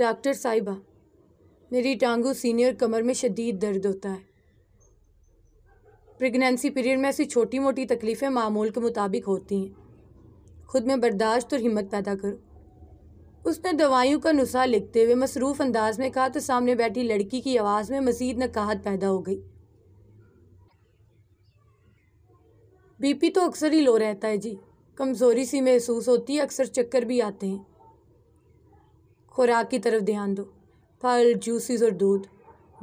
Doctor साहिबा मेरी टांगों सीनियर कमर में शदीद दर्द होता है प्रेगनेंसी पीरियड में ऐसी छोटी मोटी तकलीफ़ें मामूल के मुताबिक होती हैं खुद में बर्दाश्त और हिम्मत पैदा करो उसने दवाइयों का नुस्खा लिखते हुए मसरूफ़ अंदाज में कहा तो सामने बैठी लड़की की आवाज़ में मज़ीद नकाहत पैदा हो गई बीपी तो अक्सर ही लो रहता है जी कमज़ोरी सी महसूस होती है अक्सर चक्कर भी आते हैं खुराक की तरफ ध्यान दो फल जूसेस और दूध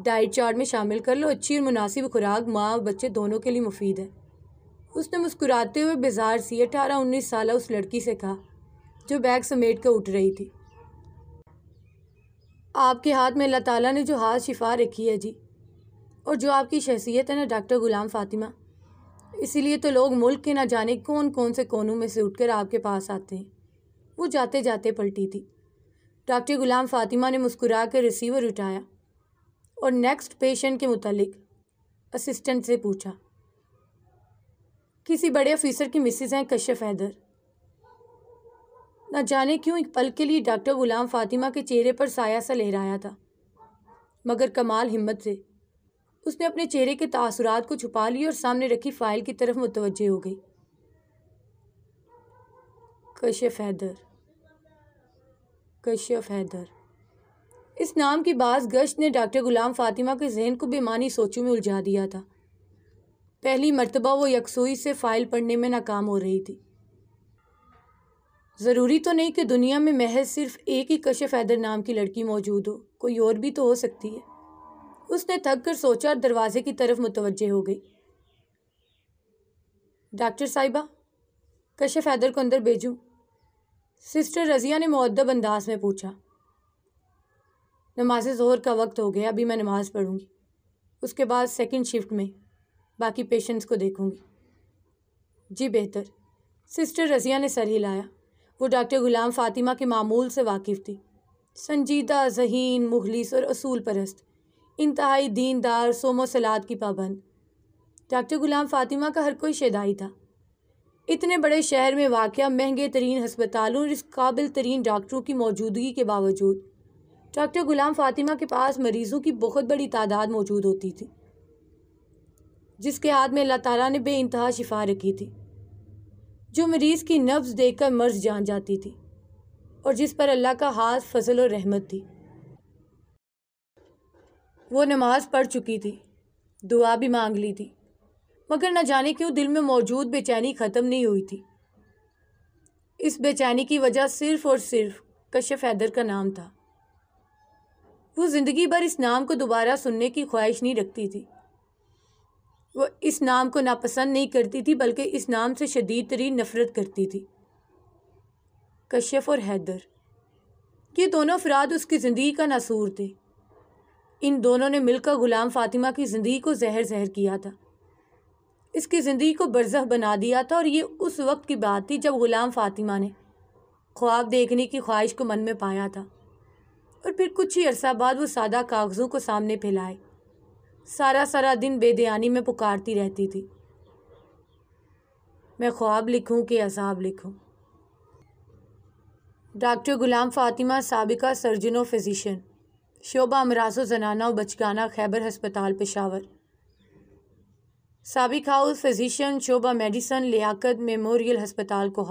डाइट चार्ट में शामिल कर लो अच्छी और मुनासिब खुराक माँ और बच्चे दोनों के लिए मुफीद है उसने मुस्कुराते हुए बेजार सी अठारह उन्नीस साल उस लड़की से कहा जो बैग समेट कर उठ रही थी आपके हाथ में अल्लाह ताला ने जो हाथ शिफा रखी है जी और जो आपकी शख्सियत है ना डॉक्टर ग़ुलाम फ़ातिमा इसीलिए तो लोग मुल्क के ना जाने कौन कौन से कोनों में से उठकर आपके पास आते हैं वो जाते जाते पलटी थी डॉक्टर गुलाम फ़ातिमा ने मुस्कुरा कर रिसीवर उठाया और नेक्स्ट पेशेंट के मुतलिक असिस्टेंट से पूछा किसी बड़े ऑफिसर की मिसेज़ हैं कश्यप हैदर ना जाने क्यों एक पल के लिए डॉक्टर गुलाम फ़ातिमा के चेहरे पर साया सा लहराया था मगर कमाल हिम्मत से उसने अपने चेहरे के तासुरात को छुपा लिए और सामने रखी फ़ाइल की तरफ मुतवजह हो गई कश्यप हैदर कश्यप हैदर इस नाम की बाज गश्त ने डॉक्टर गुलाम फातिमा के जहन को बेमानी सोचों में उलझा दिया था पहली मरतबा वो यकसोई से फ़ाइल पढ़ने में नाकाम हो रही थी ज़रूरी तो नहीं कि दुनिया में महज सिर्फ एक ही कश्य हैदर नाम की लड़की मौजूद हो कोई और भी तो हो सकती है उसने थक कर सोचा और दरवाजे की तरफ मुतवजह हो गई डॉक्टर साहिबा कशफ हैदर को अंदर भेजूँ सिस्टर रज़िया ने मुद्दब अंदाज में पूछा नमाज जोहर का वक्त हो गया अभी मैं नमाज़ पढ़ूँगी उसके बाद सेकंड शिफ्ट में बाकी पेशेंट्स को देखूँगी जी बेहतर सिस्टर रज़िया ने सर हिलाया वो डॉक्टर ग़ुलाम फ़ातिमा के मामूल से वाकिफ़ थी संजीदा जहीन मुखलिस और असूल परस्त इंतहाई दीनदार सोमो सलाद की पाबंद डॉक्टर ग़ुलाम फ़ातिमा का हर कोई शेदाई था इतने बड़े शहर में वाक़ महंगे तरीन हस्पतालों और इस काबिल तरीन डॉक्टरों की मौजूदगी के बावजूद डॉक्टर गुलाम फातिमा के पास मरीज़ों की बहुत बड़ी तादाद मौजूद होती थी जिसके हाथ में अल्लाह ताला ने बेानतहा शिफा रखी थी जो मरीज़ की नब्ज़ देखकर मर्ज जान जाती थी और जिस पर अल्लाह का हाथ फसल और रहमत थी वो नमाज़ पढ़ चुकी थी दुआ भी मांग ली थी मगर न जाने क्यों दिल में मौजूद बेचैनी ख़त्म नहीं हुई थी इस बेचैनी की वजह सिर्फ और सिर्फ कश्यप हैदर का नाम था वो ज़िंदगी भर इस नाम को दोबारा सुनने की ख्वाहिश नहीं रखती थी वो इस नाम को नापसंद नहीं करती थी बल्कि इस नाम से शदीद तरीन नफ़रत करती थी कश्यप और हैदर ये दोनों अफराद उसकी ज़िंदगी का नासूर थे इन दोनों ने मिलकर ग़ुलाम फ़ातिमा की ज़िंदगी को जहर जहर किया था इसकी ज़िंदगी को बरज़ह बना दिया था और ये उस वक्त की बात थी जब ग़ुलाम फ़ातिमा ने ख्वाब देखने की ख्वाहिश को मन में पाया था और फिर कुछ ही अरसा बाद वो सादा कागज़ों को सामने फैलाए सारा सारा दिन बेदयानी में पुकारती रहती थी मैं ख्वाब लिखूं कि असाब लिखूं डॉक्टर गुलाम फ़ातिमा सबका सर्जन व फिज़िशन शोभा अमरासो जनाना व बचगाना खैबर हस्पताल पेशावर सबक हाउस फिजिशन शोभा मेडिसन लियाकत मेमोरियल हस्पताल को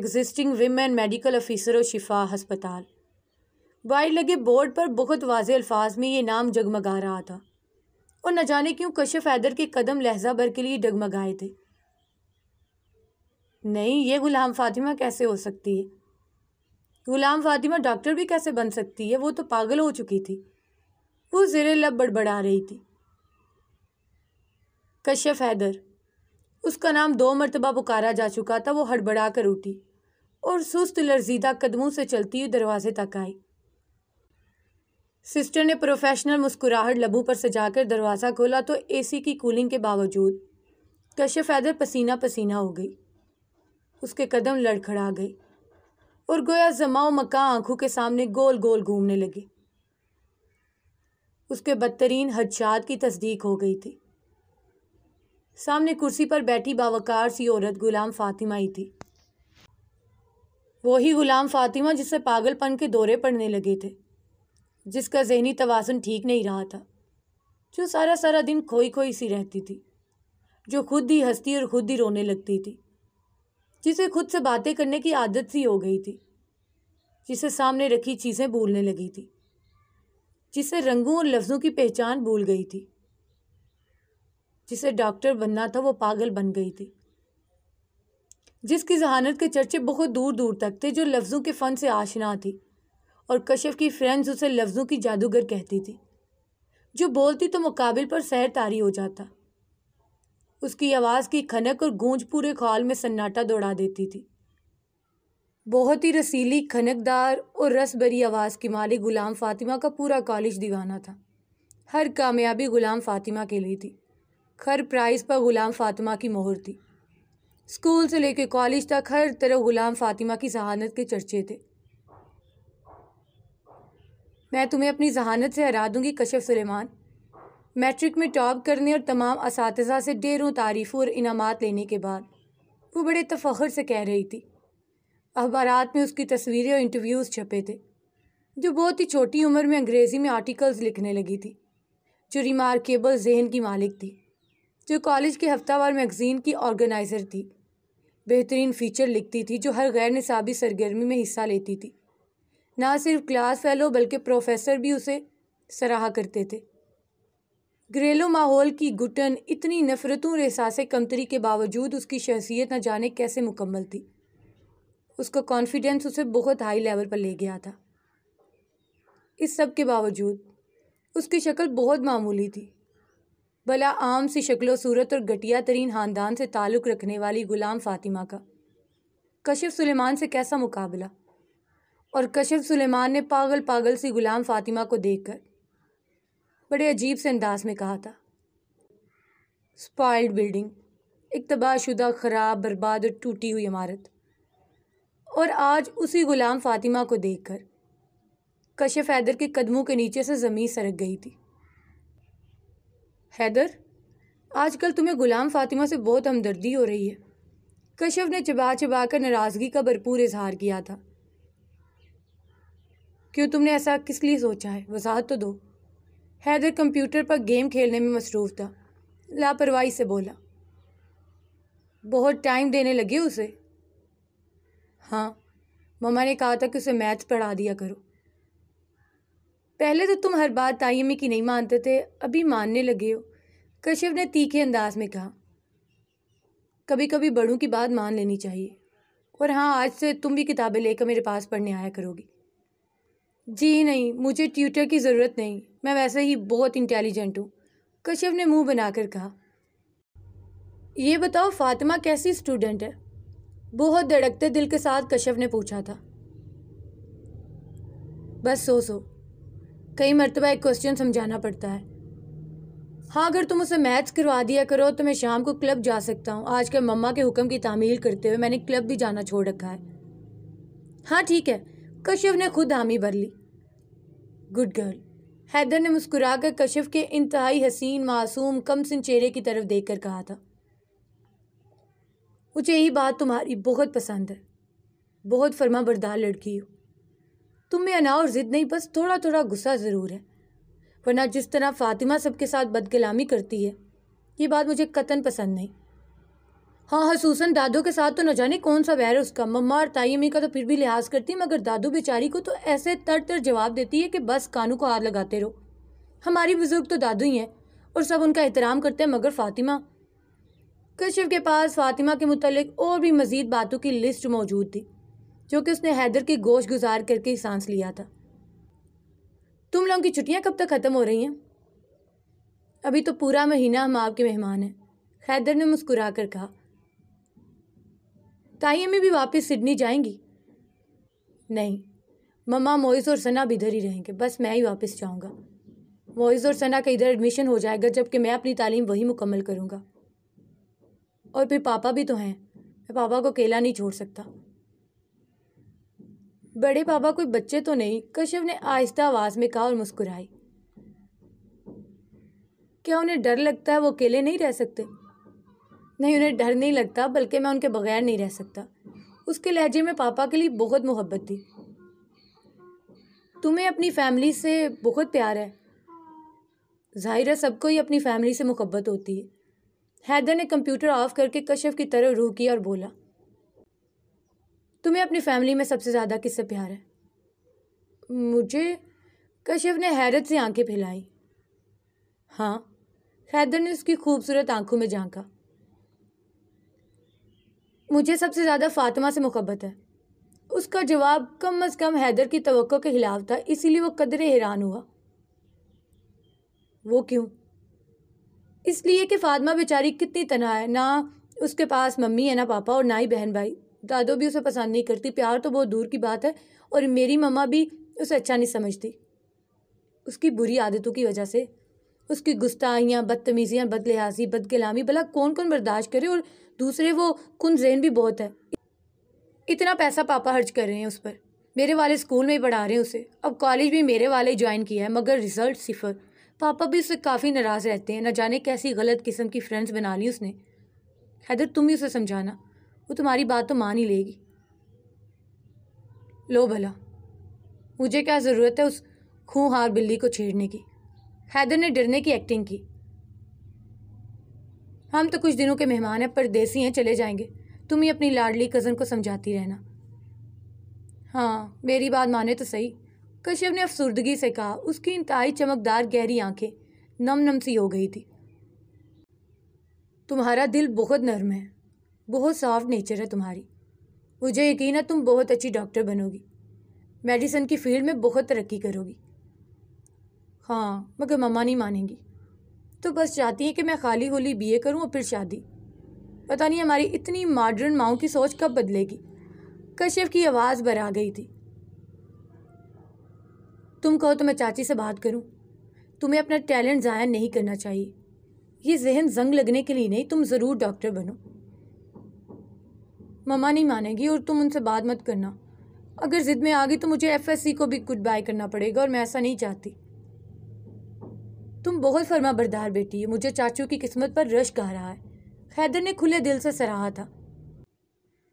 एग्जिस्टिंग विमेन मेडिकल अफिसर शिफा हस्पताल बाहर लगे बोर्ड पर बहुत वाज अल्फाज में ये नाम जगमगा रहा था और न जाने क्यों कशफ हैदर के कदम लहजा भर के लिए डगमगाए थे नहीं ये गुलाम फातिमा कैसे हो सकती है गुलाम फातिमा डॉक्टर भी कैसे बन सकती है वो तो पागल हो चुकी थी वो जेरे लब बड़बड़ा रही थी कश्यप हैदर उसका नाम दो मरतबा पुकारा जा चुका था वो हड़बड़ा कर उठी और सुस्त लर्जीदा कदमों से चलती हुई दरवाजे तक आई सिस्टर ने प्रोफेशनल मुस्कुराहट लबू पर सजाकर दरवाज़ा खोला तो एसी की कूलिंग के बावजूद कश्यप हैदर पसीना पसीना हो गई उसके कदम लड़खड़ा गए और गोया जमाओ मका आंखों के सामने गोल गोल घूमने लगे उसके बदतरीन हदशात की तस्दीक हो गई थी सामने कुर्सी पर बैठी बावकार सी औरत गुलाम फातिमा ही थी वही गुलाम फातिमा जिससे पागलपन के दौरे पड़ने लगे थे जिसका जहनी तवासन ठीक नहीं रहा था जो सारा सारा दिन खोई खोई सी रहती थी जो खुद ही हंसती और खुद ही रोने लगती थी जिसे खुद से बातें करने की आदत सी हो गई थी जिसे सामने रखी चीज़ें भूलने लगी थी जिसे रंगों और लफ्ज़ों की पहचान भूल गई थी जिसे डॉक्टर बनना था वो पागल बन गई थी जिसकी जहानत के चर्चे बहुत दूर दूर तक थे जो लफ्ज़ों के फ़न से आशना थी और कशफ की फ्रेंड्स उसे लफ्ज़ों की जादूगर कहती थी जो बोलती तो मुकाबिल पर सैर तारी हो जाता उसकी आवाज़ की खनक और गूंज पूरे खाल में सन्नाटा दौड़ा देती थी बहुत ही रसीली खनकदार और रस भरी आवाज़ की मालिक ग़ुलाम फ़ातिमा का पूरा कॉलेज दीवाना था हर कामयाबी ग़ुलाम फ़ातिमा के लिए थी हर प्राइस पर ग़ुलाम फातिमा की मोहर थी स्कूल से लेकर कॉलेज तक हर तरह ग़ुलाम फातिमा की जहानत के चर्चे थे मैं तुम्हें अपनी जहानत से हरा दूंगी कशफ सुलेमान मैट्रिक में टॉप करने और तमाम इस से ढेरों तारीफ़ों और इनामात लेने के बाद वो बड़े तफ़र से कह रही थी अखबार में उसकी तस्वीरें और इंटरव्यूज़ छपे थे जो बहुत ही छोटी उम्र में अंग्रेज़ी में आर्टिकल्स लिखने लगी थी जो रिमार्केबल जहन की मालिक थी जो कॉलेज के हफ्तावार मैगज़ीन की ऑर्गेनाइज़र थी बेहतरीन फ़ीचर लिखती थी जो हर गैर निसाबी सरगर्मी में हिस्सा लेती थी ना सिर्फ क्लास फैलो बल्कि प्रोफेसर भी उसे सराहा करते थे घरेलू माहौल की घुटन इतनी नफ़रतों और एहसास कमतरी के बावजूद उसकी शख्सियत न जाने कैसे मुकम्मल थी उसका कॉन्फिडेंस उसे बहुत हाई लेवल पर ले गया था इस सब के बावजूद उसकी शक्ल बहुत मामूली थी भला आम सी शक्लो सूरत और घटिया तरीन खानदान से ताल्लुक़ रखने वाली ग़ुलाम फ़ातिमा का कशिफ सुलेमान से कैसा मुकाबला और कशिफ सुलेमान ने पागल पागल सी ग़ुलाम फ़ातिमा को देख कर बड़े अजीब से अंदाज में कहा था स्पॉइल्ड बिल्डिंग एक तबाहशुदा ख़राब बर्बाद और टूटी हुई इमारत और आज उसी ग़ुलाम फ़ातिमा को देख कर कशिफ हैदर के कदमों के नीचे से ज़मीन सरक गई थी हैदर आजकल तुम्हें ग़ुलाम फ़ातिमा से बहुत हमदर्दी हो रही है कश्यप ने चबा चबा कर नाराज़गी का भरपूर इजहार किया था क्यों तुमने ऐसा किस लिए सोचा है वजाहत तो दो हैदर कंप्यूटर पर गेम खेलने में मसरूफ़ था लापरवाही से बोला बहुत टाइम देने लगे उसे हाँ ममा ने कहा था कि उसे मैथ पढ़ा दिया करो पहले तो तुम हर बात ताइमे की नहीं मानते थे अभी मानने लगे हो कश्यप ने तीखे अंदाज में कहा कभी कभी बड़ों की बात मान लेनी चाहिए और हाँ आज से तुम भी किताबें लेकर मेरे पास पढ़ने आया करोगी जी नहीं मुझे ट्यूटर की ज़रूरत नहीं मैं वैसे ही बहुत इंटेलिजेंट हूँ कश्यप ने मुंह बनाकर कहा ये बताओ फातिमा कैसी स्टूडेंट है बहुत धड़कते दिल के साथ कश्यप ने पूछा था बस सो सो कई मरतबा एक क्वेश्चन समझाना पड़ता है हाँ अगर तुम उसे मैथ्स करवा दिया करो तो मैं शाम को क्लब जा सकता हूँ आज के मम्मा के हुक्म की तामील करते हुए मैंने क्लब भी जाना छोड़ रखा है हाँ ठीक है कश्यप ने खुद हामी भर ली गुड गर्ल हैदर ने मुस्कुरा कर कश्यप के इंतहाई हसीन मासूम कम सिन चेहरे की तरफ देख कर कहा था मुझे यही बात तुम्हारी बहुत पसंद है बहुत फर्मा बरदार लड़की हो तुम में अना और ज़िद नहीं बस थोड़ा थोड़ा गुस्सा ज़रूर है वरना जिस तरह फ़ातिमा सबके साथ बदकलामी करती है ये बात मुझे कतन पसंद नहीं हाँ हसूसन दादू के साथ तो न जाने कौन सा वैर उसका मम्मा और ताई अम्मी का तो फिर भी लिहाज करती है मगर दादू बेचारी को तो ऐसे तर तर जवाब देती है कि बस कानू को हाथ लगाते रहो हमारी बुज़ुर्ग तो दादू ही हैं और सब उनका एहतराम करते हैं मगर फ़ातिमा कश्यप के पास फ़ातिमा के मुतलक और भी मज़ीद बातों की लिस्ट मौजूद थी जो कि उसने हैदर की गोश गुजार करके ही सांस लिया था तुम लोगों की छुट्टियां कब तक ख़त्म हो रही हैं अभी तो पूरा महीना हम आपके मेहमान हैं हैदर ने मुस्कुरा कर कहा ताई अम्मी भी वापस सिडनी जाएंगी नहीं ममा मोइस और सना भी इधर ही रहेंगे बस मैं ही वापस जाऊंगा मोइस और सना का इधर एडमिशन हो जाएगा जबकि मैं अपनी तालीम वही मुकम्मल करूंगा और फिर पापा भी तो हैं मैं पापा को अकेला नहीं छोड़ सकता बड़े पापा कोई बच्चे तो नहीं कश्यप ने आहिस्ता आवाज़ में कहा और मुस्कुराई क्या उन्हें डर लगता है वो अकेले नहीं रह सकते नहीं उन्हें डर नहीं लगता बल्कि मैं उनके बगैर नहीं रह सकता उसके लहजे में पापा के लिए बहुत मोहब्बत थी तुम्हें अपनी फैमिली से बहुत प्यार है ज़ाहिर है सबको ही अपनी फैमिली से मुहब्बत होती है हैदर ने कंप्यूटर ऑफ करके कश्यप की तरह रूह किया और बोला तुम्हें अपनी फैमिली में सबसे ज़्यादा किससे प्यार है मुझे कश्यप ने हैरत से आंखें फैलाई हाँ हैदर ने उसकी खूबसूरत आंखों में झांका मुझे सबसे ज़्यादा फातिमा से मुहब्बत है उसका जवाब कम अज़ कम हैदर की तो के खिलाफ था इसीलिए वो कदरे हैरान हुआ वो क्यों इसलिए कि फातिमा बेचारी कितनी तनहा है ना उसके पास मम्मी है ना पापा और ना ही बहन भाई दादो भी उसे पसंद नहीं करती प्यार तो बहुत दूर की बात है और मेरी मम्मा भी उसे अच्छा नहीं समझती उसकी बुरी आदतों की वजह से उसकी गुस्ताहियाँ बदतमीज़ियाँ बदलिहाजी गलामी भला कौन कौन बर्दाश्त करे और दूसरे वो कन जहन भी बहुत है इतना पैसा पापा खर्च कर रहे हैं उस पर मेरे वाले स्कूल में ही पढ़ा रहे हैं उसे अब कॉलेज भी मेरे वाले ज्वाइन किया है मगर रिज़ल्ट सिफर पापा भी उससे काफ़ी नाराज़ रहते हैं ना जाने कैसी गलत किस्म की फ्रेंड्स बना ली उसने हैदर तुम ही उसे समझाना वो तुम्हारी बात तो मान ही लेगी लो भला मुझे क्या ज़रूरत है उस खूंहार बिल्ली को छेड़ने की हैदर ने डरने की एक्टिंग की हम तो कुछ दिनों के मेहमान हैं पर देसी हैं चले जाएंगे तुम ही अपनी लाडली कज़न को समझाती रहना हाँ मेरी बात माने तो सही कश्यप ने अफसुर्दगी से कहा उसकी इंतहाई चमकदार गहरी आंखें नम नम सी हो गई थी तुम्हारा दिल बहुत नरम है बहुत सॉफ्ट नेचर है तुम्हारी मुझे यकीन है तुम बहुत अच्छी डॉक्टर बनोगी मेडिसिन की फील्ड में बहुत तरक्की करोगी हाँ मगर मम्मा नहीं मानेंगी तो बस चाहती हैं कि मैं खाली होली बीए करूं और फिर शादी पता नहीं हमारी इतनी मॉडर्न माओ की सोच कब बदलेगी कश्यप की आवाज़ बरा गई थी तुम कहो तो मैं चाची से बात करूं तुम्हें अपना टैलेंट ज़ाया नहीं करना चाहिए ये जहन जंग लगने के लिए नहीं तुम ज़रूर डॉक्टर बनो ममा नहीं मानेगी और तुम उनसे बात मत करना अगर ज़िद में आ गई तो मुझे एफएससी को भी गुड बाय करना पड़ेगा और मैं ऐसा नहीं चाहती तुम बहुत फर्मा बरदार बेटी है मुझे चाचू की किस्मत पर रश गा रहा है हैदर ने खुले दिल से सराहा था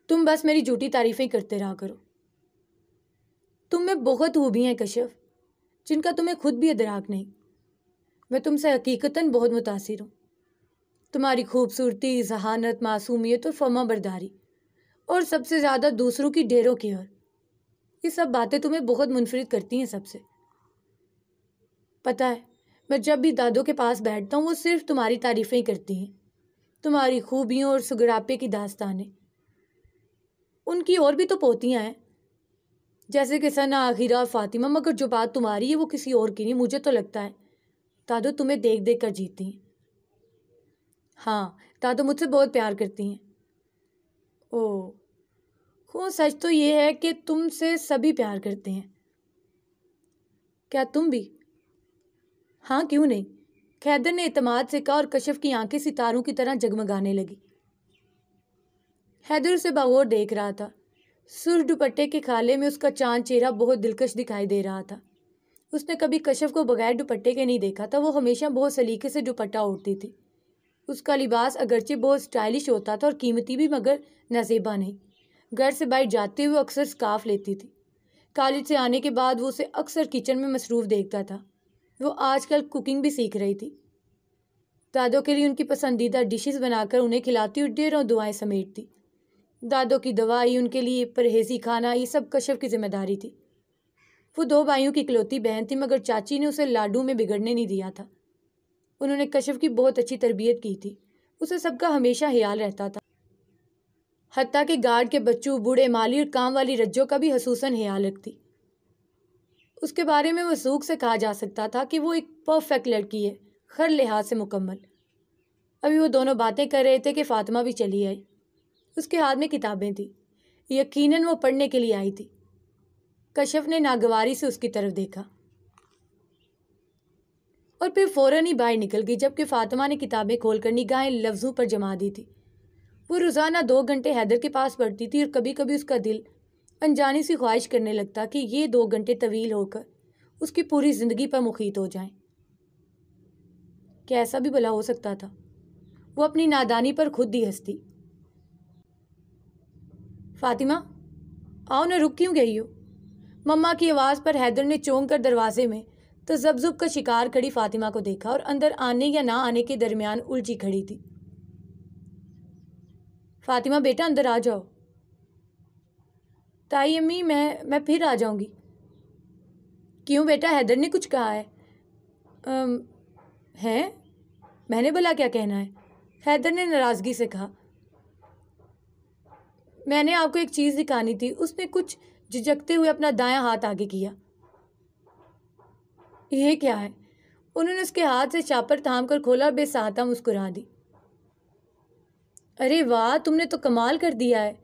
तुम बस मेरी झूठी तारीफ़ें करते रहा करो तुम में बहुत हूबी हैं कश्यप जिनका तुम्हें खुद भी इदराक नहीं मैं तुमसे हकीकता बहुत मुतासर हूँ तुम्हारी खूबसूरती जहानत मासूमियत और फर्मा बरदारी और सबसे ज़्यादा दूसरों की ढेरों की ओर ये सब बातें तुम्हें बहुत मुनफरद करती हैं सबसे पता है मैं जब भी दादों के पास बैठता हूँ वो सिर्फ तुम्हारी तारीफ़ें करती हैं तुम्हारी खूबियों और सुगड़ापे की दास्तानें उनकी और भी तो पोतियाँ हैं जैसे कि सना आखिरा और फातिमा मगर जो बात तुम्हारी है वो किसी और की नहीं मुझे तो लगता है दादो तुम्हें देख देख कर जीती हैं हाँ दादो मुझसे बहुत प्यार करती हैं ओ देखो सच तो ये है कि तुमसे सभी प्यार करते हैं क्या तुम भी हाँ क्यों नहीं खैदर ने इतमाद से कहा और कश्यप की आंखें सितारों की तरह जगमगाने लगी हैदर उसे बागोर देख रहा था सुर दुपट्टे के खाले में उसका चांद चेहरा बहुत दिलकश दिखाई दे रहा था उसने कभी कश्यप को बगैर दुपट्टे के नहीं देखा था वो हमेशा बहुत सलीके से दुपट्टा ओढ़ती थी उसका लिबास अगरचे बहुत स्टाइलिश होता था और कीमती भी मगर नजेबा नहीं घर से बाहर जाते हुए अक्सर स्काफ लेती थी कॉलेज से आने के बाद वो उसे अक्सर किचन में मसरूफ़ देखता था वो आजकल कुकिंग भी सीख रही थी दादो के लिए उनकी पसंदीदा डिशेस बनाकर उन्हें खिलाती और डेरों दुआएं समेटती दादो की दवाई उनके लिए परहेजी खाना ये सब कशफ की जिम्मेदारी थी वो दो भाइयों की इकलौती बहन थी मगर चाची ने उसे लाडू में बिगड़ने नहीं दिया था उन्होंने कशफ की बहुत अच्छी तरबियत की थी उसे सबका हमेशा ख्याल रहता था हती कि गार्ड के बच्चों बूढ़े माली और काम वाली रज्जों का भी हसूसन हियालक थी उसके बारे में वसूख से कहा जा सकता था कि वो एक परफेक्ट लड़की है हर लिहाज से मुकम्मल अभी वो दोनों बातें कर रहे थे कि फ़ातिमा भी चली आई उसके हाथ में किताबें थी यकीनन वो पढ़ने के लिए आई थी कशफ ने नागवारी से उसकी तरफ देखा और फिर फ़ौरन ही बाहर निकल गई जबकि फ़ातिमा ने किताबें खोलकर निगाहें लफ्ज़ों पर जमा दी थी वो रोज़ाना दो घंटे हैदर के पास पड़ती थी और कभी कभी उसका दिल अनजानी सी ख्वाहिश करने लगता कि ये दो घंटे तवील होकर उसकी पूरी ज़िंदगी पर मुखीत हो जाएं। क्या ऐसा भी भला हो सकता था वो अपनी नादानी पर खुद ही हंसती फातिमा आओ ना रुक क्यों गई हो मम्मा की आवाज़ पर हैदर ने चौंक कर दरवाजे में तो का शिकार खड़ी फातिमा को देखा और अंदर आने या ना आने के दरमियान उलझी खड़ी थी फ़ातिमा बेटा अंदर आ जाओ ताई अम्मी मैं मैं फिर आ जाऊंगी क्यों बेटा हैदर ने कुछ कहा है आम, हैं मैंने बोला क्या कहना है हैदर ने नाराज़गी से कहा मैंने आपको एक चीज़ दिखानी थी उसने कुछ झिझकते हुए अपना दायां हाथ आगे किया यह क्या है उन्होंने उसके हाथ से चापर थाम कर खोला और बेसहाता मुस्कुरा दी अरे वाह तुमने तो कमाल कर दिया है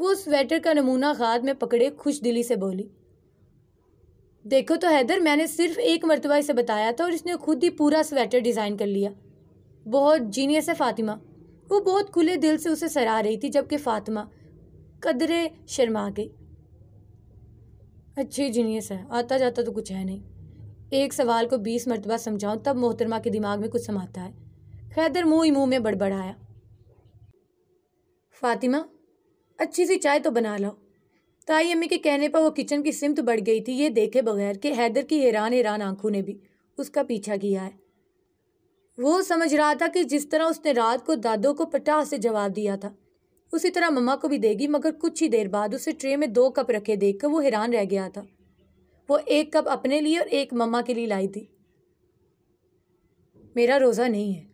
वो स्वेटर का नमूना हाथ में पकड़े खुश दिली से बोली देखो तो हैदर मैंने सिर्फ एक मरतबा इसे बताया था और इसने खुद ही पूरा स्वेटर डिज़ाइन कर लिया बहुत जीनियस है फ़ातिमा वो बहुत खुले दिल से उसे सराह रही थी जबकि फ़ातिमा कदरे शर्मा गई अच्छी जीनियस है आता जाता तो कुछ है नहीं एक सवाल को बीस मरतबा समझाऊँ तब मोहतरमा के दिमाग में कुछ समाता है हैदर मुँह ही मुँह में बड़बड़ाया फातिमा अच्छी सी चाय तो बना लो ताई अम्मी के कहने पर वो किचन की सिमत बढ़ गई थी ये देखे बगैर कि हैदर की हैरान हैरान आंखों ने भी उसका पीछा किया है वो समझ रहा था कि जिस तरह उसने रात को दादो को पटाह से जवाब दिया था उसी तरह मम्मा को भी देगी मगर कुछ ही देर बाद उसे ट्रे में दो कप रखे देख कर वो हैरान रह गया था वो एक कप अपने लिए और एक मम्मा के लिए लाई थी मेरा रोज़ा नहीं है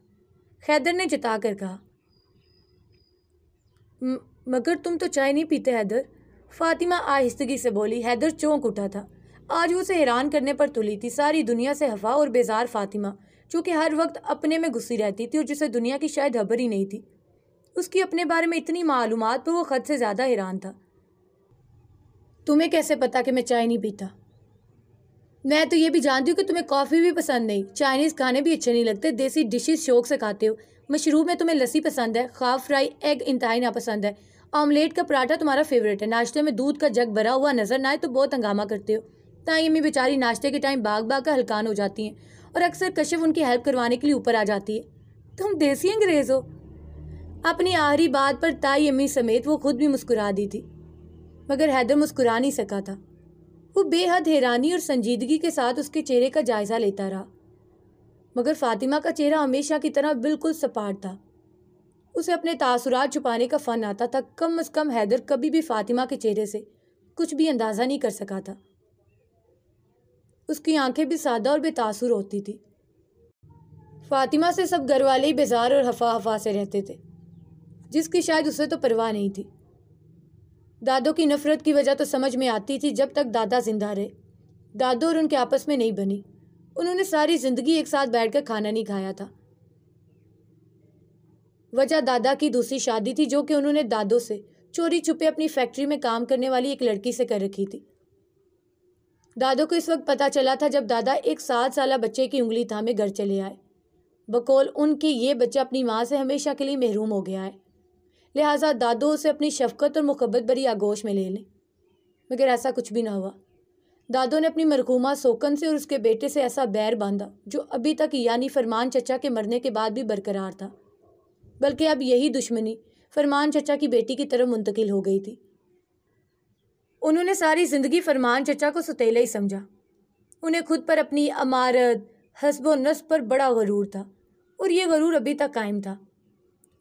खैदर ने जिता कर कहा मगर तुम तो चाय नहीं पीते हैदर फातिमा आहिस्तगी से बोली हैदर चौंक उठा था आज वो उसे हैरान करने पर तुली थी सारी दुनिया से हफा और बेजार फातिमा जो कि हर वक्त अपने में घुसी रहती थी और जिसे दुनिया की शायद खबर ही नहीं थी उसकी अपने बारे में इतनी मालूम पर वो ख़द से ज़्यादा हैरान था तुम्हें कैसे पता कि मैं चाय नहीं पीता मैं तो ये भी जानती हूँ कि तुम्हें कॉफ़ी भी पसंद नहीं चाइनीज़ खाने भी अच्छे नहीं लगते देसी डिशेस शौक से खाते हो मशरूब में तुम्हें लस्सी पसंद है खाफ फ्राई एग इंतहाई नापसंद है ऑमलेट का पराठा तुम्हारा फेवरेट है नाश्ते में दूध का जग भरा हुआ नजर ना आए तो बहुत हंगामा करते हो अम्मी बेचारी नाश्ते के टाइम बाग बाग का हल्कान हो जाती हैं और अक्सर कश्यप उनकी हेल्प करवाने के लिए ऊपर आ जाती है तुम देसी अंग्रेज हो अपनी आहरी बात पर ताई अम्मी समेत वो खुद भी मुस्कुरा दी थी मगर हैदर मुस्कुरा नहीं सका था वो बेहद हैरानी और संजीदगी के साथ उसके चेहरे का जायज़ा लेता रहा मगर फातिमा का चेहरा हमेशा की तरह बिल्कुल सपाट था उसे अपने तासुरात छुपाने का फ़न आता था कम अज़ कम हैदर कभी भी फातिमा के चेहरे से कुछ भी अंदाज़ा नहीं कर सका था उसकी आंखें भी सादा और बेतासुर होती थी फातिमा से सब घर वाले ही बेजार और हफा हफा से रहते थे जिसकी शायद उसे तो परवाह नहीं थी दादों की नफ़रत की वजह तो समझ में आती थी जब तक दादा जिंदा रहे दादो और उनके आपस में नहीं बनी उन्होंने सारी ज़िंदगी एक साथ बैठकर खाना नहीं खाया था वजह दादा की दूसरी शादी थी जो कि उन्होंने दादो से चोरी छुपे अपनी फैक्ट्री में काम करने वाली एक लड़की से कर रखी थी दादो को इस वक्त पता चला था जब दादा एक सात साल बच्चे की उंगली थामे घर चले आए बकौल उनके ये बच्चा अपनी माँ से हमेशा के लिए महरूम हो गया है लिहाजा दादू उसे अपनी शफकत और मुकबत भरी आगोश में ले लें मगर ऐसा कुछ भी ना हुआ दादू ने अपनी मरकूमा सोकन से और उसके बेटे से ऐसा बैर बांधा जो अभी तक यानी फरमान चचा के मरने के बाद भी बरकरार था बल्कि अब यही दुश्मनी फरमान चचा की बेटी की तरफ मुंतकिल हो गई थी उन्होंने सारी ज़िंदगी फरमान चचा को सतीला ही समझा उन्हें खुद पर अपनी अमारत हसब नस्ब पर बड़ा गरूर था और ये गरूर अभी तक कायम था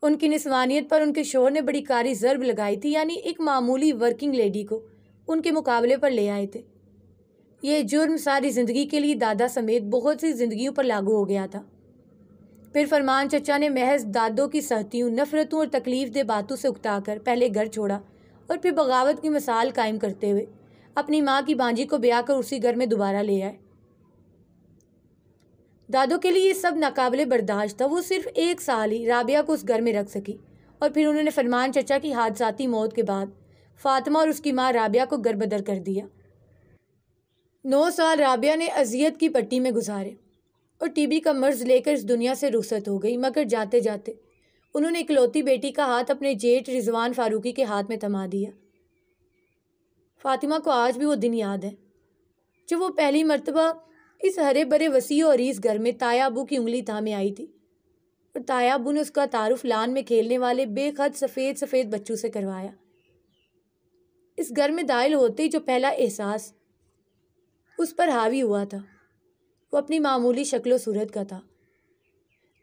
उनकी निस्वानियत पर उनके शोहर ने बड़ी कारी जरब लगाई थी यानी एक मामूली वर्किंग लेडी को उनके मुकाबले पर ले आए थे ये जुर्म सारी ज़िंदगी के लिए दादा समेत बहुत सी जिंदगियों पर लागू हो गया था फिर फरमान चचा ने महज दादों की सहतियों नफरतों और तकलीफ दे बातों से उकता कर पहले घर छोड़ा और फिर बगावत की मिसाल कायम करते हुए अपनी माँ की बांझी को ब्याह कर उसी घर में दोबारा ले आए दादो के लिए ये सब नाकबले बर्दाश्त था वो सिर्फ एक साल ही राबिया को उस घर में रख सकी और फिर उन्होंने फरमान चचा की हादसाती मौत के बाद फातिमा और उसकी माँ राबिया को गरबदर कर दिया नौ साल राबिया ने अजियत की पट्टी में गुजारे और टीबी का मर्ज लेकर इस दुनिया से रुखसत हो गई मगर जाते जाते उन्होंने इकलौती बेटी का हाथ अपने जेठ रिजवान फारूकी के हाथ में थमा दिया फातिमा को आज भी वो दिन याद है जब वो पहली मरतबा इस हरे भरे वसी और इस घर में तायाबू की उंगली थामे आई थी और तायाबू ने उसका तारुफ लान में खेलने वाले बेखद सफ़ेद सफ़ेद बच्चों से करवाया इस घर में दायल होते ही जो पहला एहसास उस पर हावी हुआ था वो अपनी मामूली शक्लो सूरत का था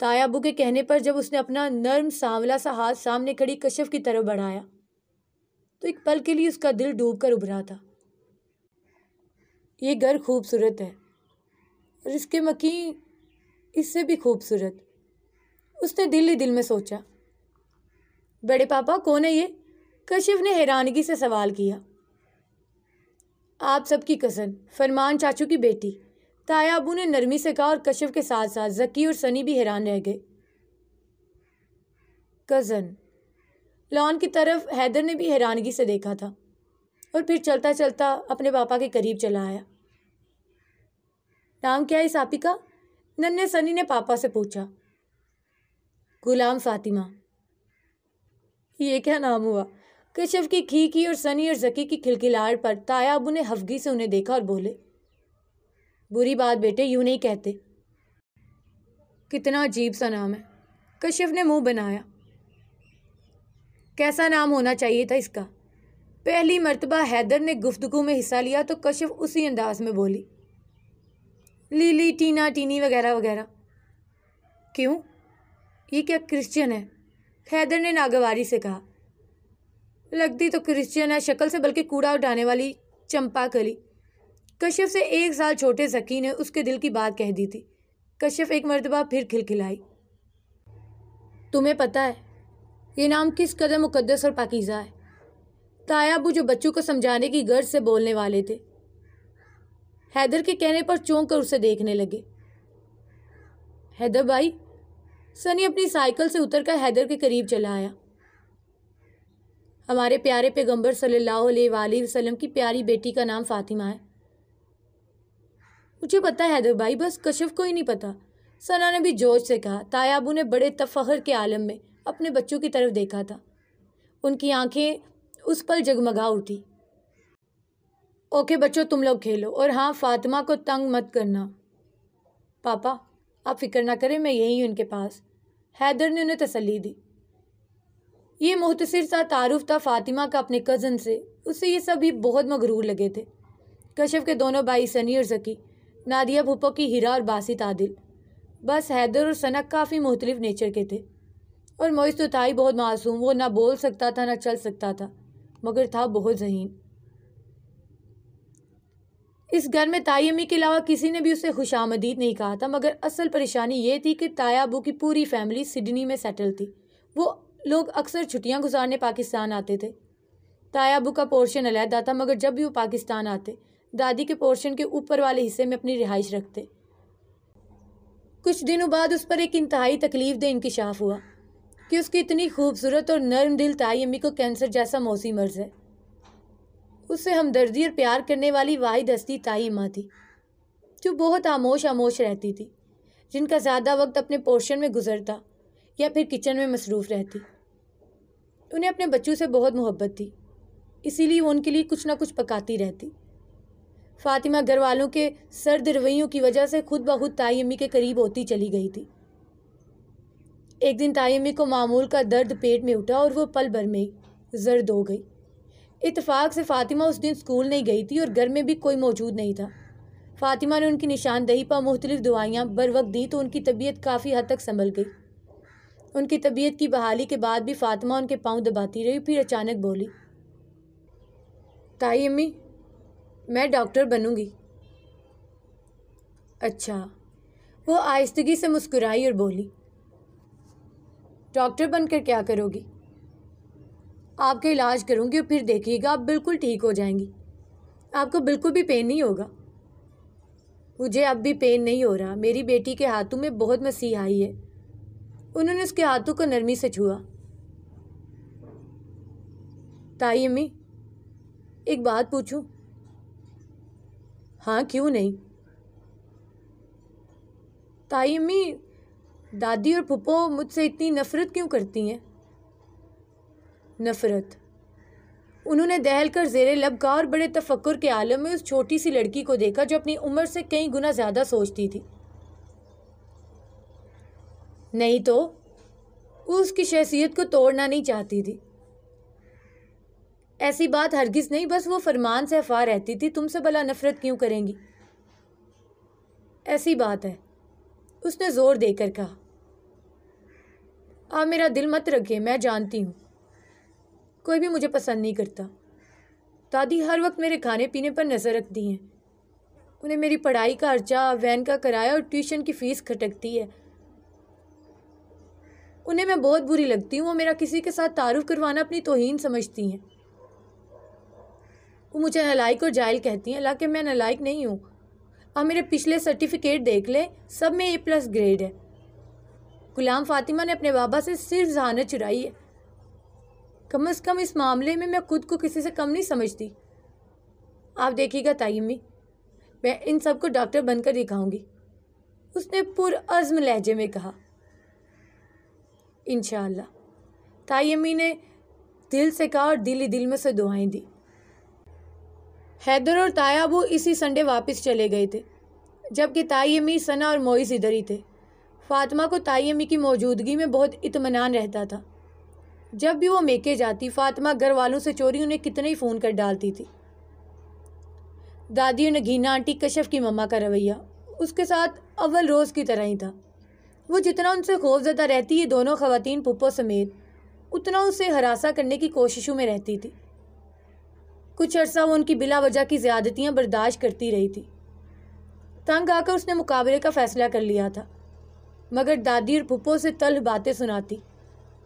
तायाबू के कहने पर जब उसने अपना नर्म सांवला सा हाथ सामने खड़ी कश्यप की तरफ बढ़ाया तो एक पल के लिए उसका दिल डूब कर उभरा था ये घर खूबसूरत है और इसके मकी इससे भी खूबसूरत उसने दिल ही दिल में सोचा बड़े पापा कौन है ये कश्यप ने हैरानगी से सवाल किया आप सबकी कसन फरमान चाचू की बेटी ताया अबू ने नरमी से कहा और कश्यप के साथ साथ जकी और सनी भी हैरान रह गए कज़न लॉन की तरफ हैदर ने भी हैरानगी से देखा था और फिर चलता चलता अपने पापा के करीब चला आया नाम क्या है इस आपी का नन्हे सनी ने पापा से पूछा गुलाम फातिमा ये क्या नाम हुआ कश्यप की खीखी और सनी और जकी की खिलखिलाहट पर तायाबू ने हफगी से उन्हें देखा और बोले बुरी बात बेटे यूं नहीं कहते कितना अजीब सा नाम है कश्यप ने मुंह बनाया कैसा नाम होना चाहिए था इसका पहली मर्तबा हैदर ने गुफ्तगु में हिस्सा लिया तो कश्यप उसी अंदाज में बोली लीली टीना टीनी वगैरह वगैरह क्यों ये क्या क्रिश्चियन है हैदर ने नागवारी से कहा लगती तो क्रिश्चियन है शक्ल से बल्कि कूड़ा उठाने वाली चंपा कली कश्यप से एक साल छोटे सकी ने उसके दिल की बात कह दी थी कश्यप एक मरतबा फिर खिलखिलाई तुम्हें पता है ये नाम किस कदर मुकदस और पाकिज़ा है तायाबू जो बच्चों को समझाने की गर्ज से बोलने वाले थे हैदर के कहने पर चौंक कर उसे देखने लगे हैदर भाई सनी अपनी साइकिल से उतरकर हैदर के करीब चला आया हमारे प्यारे पैगंबर सल्लल्लाहु अलैहि वसल्लम की प्यारी बेटी का नाम फातिमा है मुझे पता है हैदर भाई बस कशफ को ही नहीं पता सना ने भी जोश से कहा तायाबू ने बड़े तफहर के आलम में अपने बच्चों की तरफ देखा था उनकी आंखें उस पल जगमगा उठी ओके बच्चों तुम लोग खेलो और हाँ फातिमा को तंग मत करना पापा आप फिक्र ना करें मैं यहीं हूँ उनके पास हैदर ने उन्हें तसली दी ये मुख्तसर सा तारुफ था फ़ातिमा का अपने कज़न से उससे ये सभी बहुत मगरूर लगे थे कश्यप के दोनों भाई सनी और जकी नादिया भूपो की हीरा और बासित आदिल बस हैदर और सनक काफ़ी मुख्तलिफ नेचर के थे और मोइस तो था ही बहुत मासूम वो ना बोल सकता था ना चल सकता था मगर था बहुत जहीन इस घर में ताई अम्मी के अलावा किसी ने भी उसे खुशामदीद नहीं कहा था मगर असल परेशानी ये थी कि ताया अबू की पूरी फैमिली सिडनी में सेटल थी वो लोग अक्सर छुट्टियां गुजारने पाकिस्तान आते थे ताया अबू का पोर्शन अलहदा था मगर जब भी वो पाकिस्तान आते दादी के पोर्शन के ऊपर वाले हिस्से में अपनी रिहाइश रखते कुछ दिनों बाद उस पर एक इंतहाई तकलीफ दे इंकशाफ हुआ कि उसकी इतनी खूबसूरत और नरम दिल ताई अम्मी को कैंसर जैसा मौसी मर्ज है उससे हमदर्दी और प्यार करने वाली वाहिद हस्ती ताई माँ थी जो बहुत आमोश आमोश रहती थी जिनका ज़्यादा वक्त अपने पोर्शन में गुजरता या फिर किचन में मसरूफ़ रहती उन्हें अपने बच्चों से बहुत मोहब्बत थी इसीलिए वो उनके लिए कुछ ना कुछ पकाती रहती फ़ातिमा घर वालों के सर्द रवैयों की वजह से खुद ब खुद ताई अम्मी के करीब होती चली गई थी एक दिन ताई अम्मी को मामूल का दर्द पेट में उठा और वो पल भर में जर्द हो गई इतफ़ाक़ से फ़ातिमा उस दिन स्कूल नहीं गई थी और घर में भी कोई मौजूद नहीं था फ़ातिमा ने उनकी निशानदही पर मुख्तलिफ दवाइयाँ बर वक्त दी तो उनकी तबीयत काफ़ी हद तक संभल गई उनकी तबीयत की बहाली के बाद भी फ़ातिमा उनके पाँव दबाती रही फिर अचानक बोली ताई अम्मी मैं डॉक्टर बनूँगी अच्छा वो आयस्तगी से मुस्कुराई और बोली डॉक्टर बनकर क्या करोगी आपका इलाज करूँगी और फिर देखिएगा आप बिल्कुल ठीक हो जाएंगी आपको बिल्कुल भी पेन नहीं होगा मुझे अब भी पेन नहीं हो रहा मेरी बेटी के हाथों में बहुत मसीह आई है उन्होंने उसके हाथों को नरमी से छुआ ताई अम्मी एक बात पूछूं हाँ क्यों नहीं ताई अम्मी दादी और फुप्पो मुझसे इतनी नफ़रत क्यों करती हैं नफ़रत उन्होंने दहल कर जेर लब गा और बड़े तफक्र के आलम में उस छोटी सी लड़की को देखा जो अपनी उम्र से कई गुना ज़्यादा सोचती थी नहीं तो उसकी शहसियत को तोड़ना नहीं चाहती थी ऐसी बात हरगिज़ नहीं बस वो फरमान से अफा रहती थी तुमसे भला नफ़रत क्यों करेंगी ऐसी बात है उसने ज़ोर देकर कहा आप मेरा दिल मत रखिए मैं जानती हूँ कोई भी मुझे पसंद नहीं करता दादी हर वक्त मेरे खाने पीने पर नज़र रखती हैं उन्हें मेरी पढ़ाई का खर्चा वैन का किराया और ट्यूशन की फ़ीस खटकती है उन्हें मैं बहुत बुरी लगती हूँ वो मेरा किसी के साथ तारुफ करवाना अपनी तोहन समझती हैं वो मुझे नलायक और जायल कहती हैं हालांकि मैं नलायक नहीं हूँ अब मेरे पिछले सर्टिफिकेट देख लें सब में ए प्लस ग्रेड है गुलाम फातिमा ने अपने बाबा से सिर्फ जहानत चुराई है कम से कम इस मामले में मैं खुद को किसी से कम नहीं समझती आप देखिएगा अम्मी मैं इन सबको डॉक्टर बनकर दिखाऊंगी उसने पुरअज़म लहजे में कहा इन अम्मी ने दिल से कहा और दिल ही दिल में से दुआएं दी हैदर और वो इसी संडे वापस चले गए थे जबकि अम्मी सना और मोइस इधर ही थे फातिमा को अम्मी की मौजूदगी में बहुत इतमान रहता था जब भी वो मेके जाती फातिमा घर वालों से चोरी उन्हें कितने ही फ़ोन कर डालती थी दादी और नगीना आंटी कश्यप की मम्मा का रवैया उसके साथ अव्वल रोज़ की तरह ही था वो जितना उनसे खौफजदा रहती ये दोनों खवतिन पुप्पो समेत उतना उसे हरासा करने की कोशिशों में रहती थी कुछ अर्सा वो उनकी बिला वजह की ज़्यादतियाँ बर्दाश्त करती रही थी तंग आकर उसने मुकाबले का फ़ैसला कर लिया था मगर दादी और पुप्पो से तल बातें सुनाती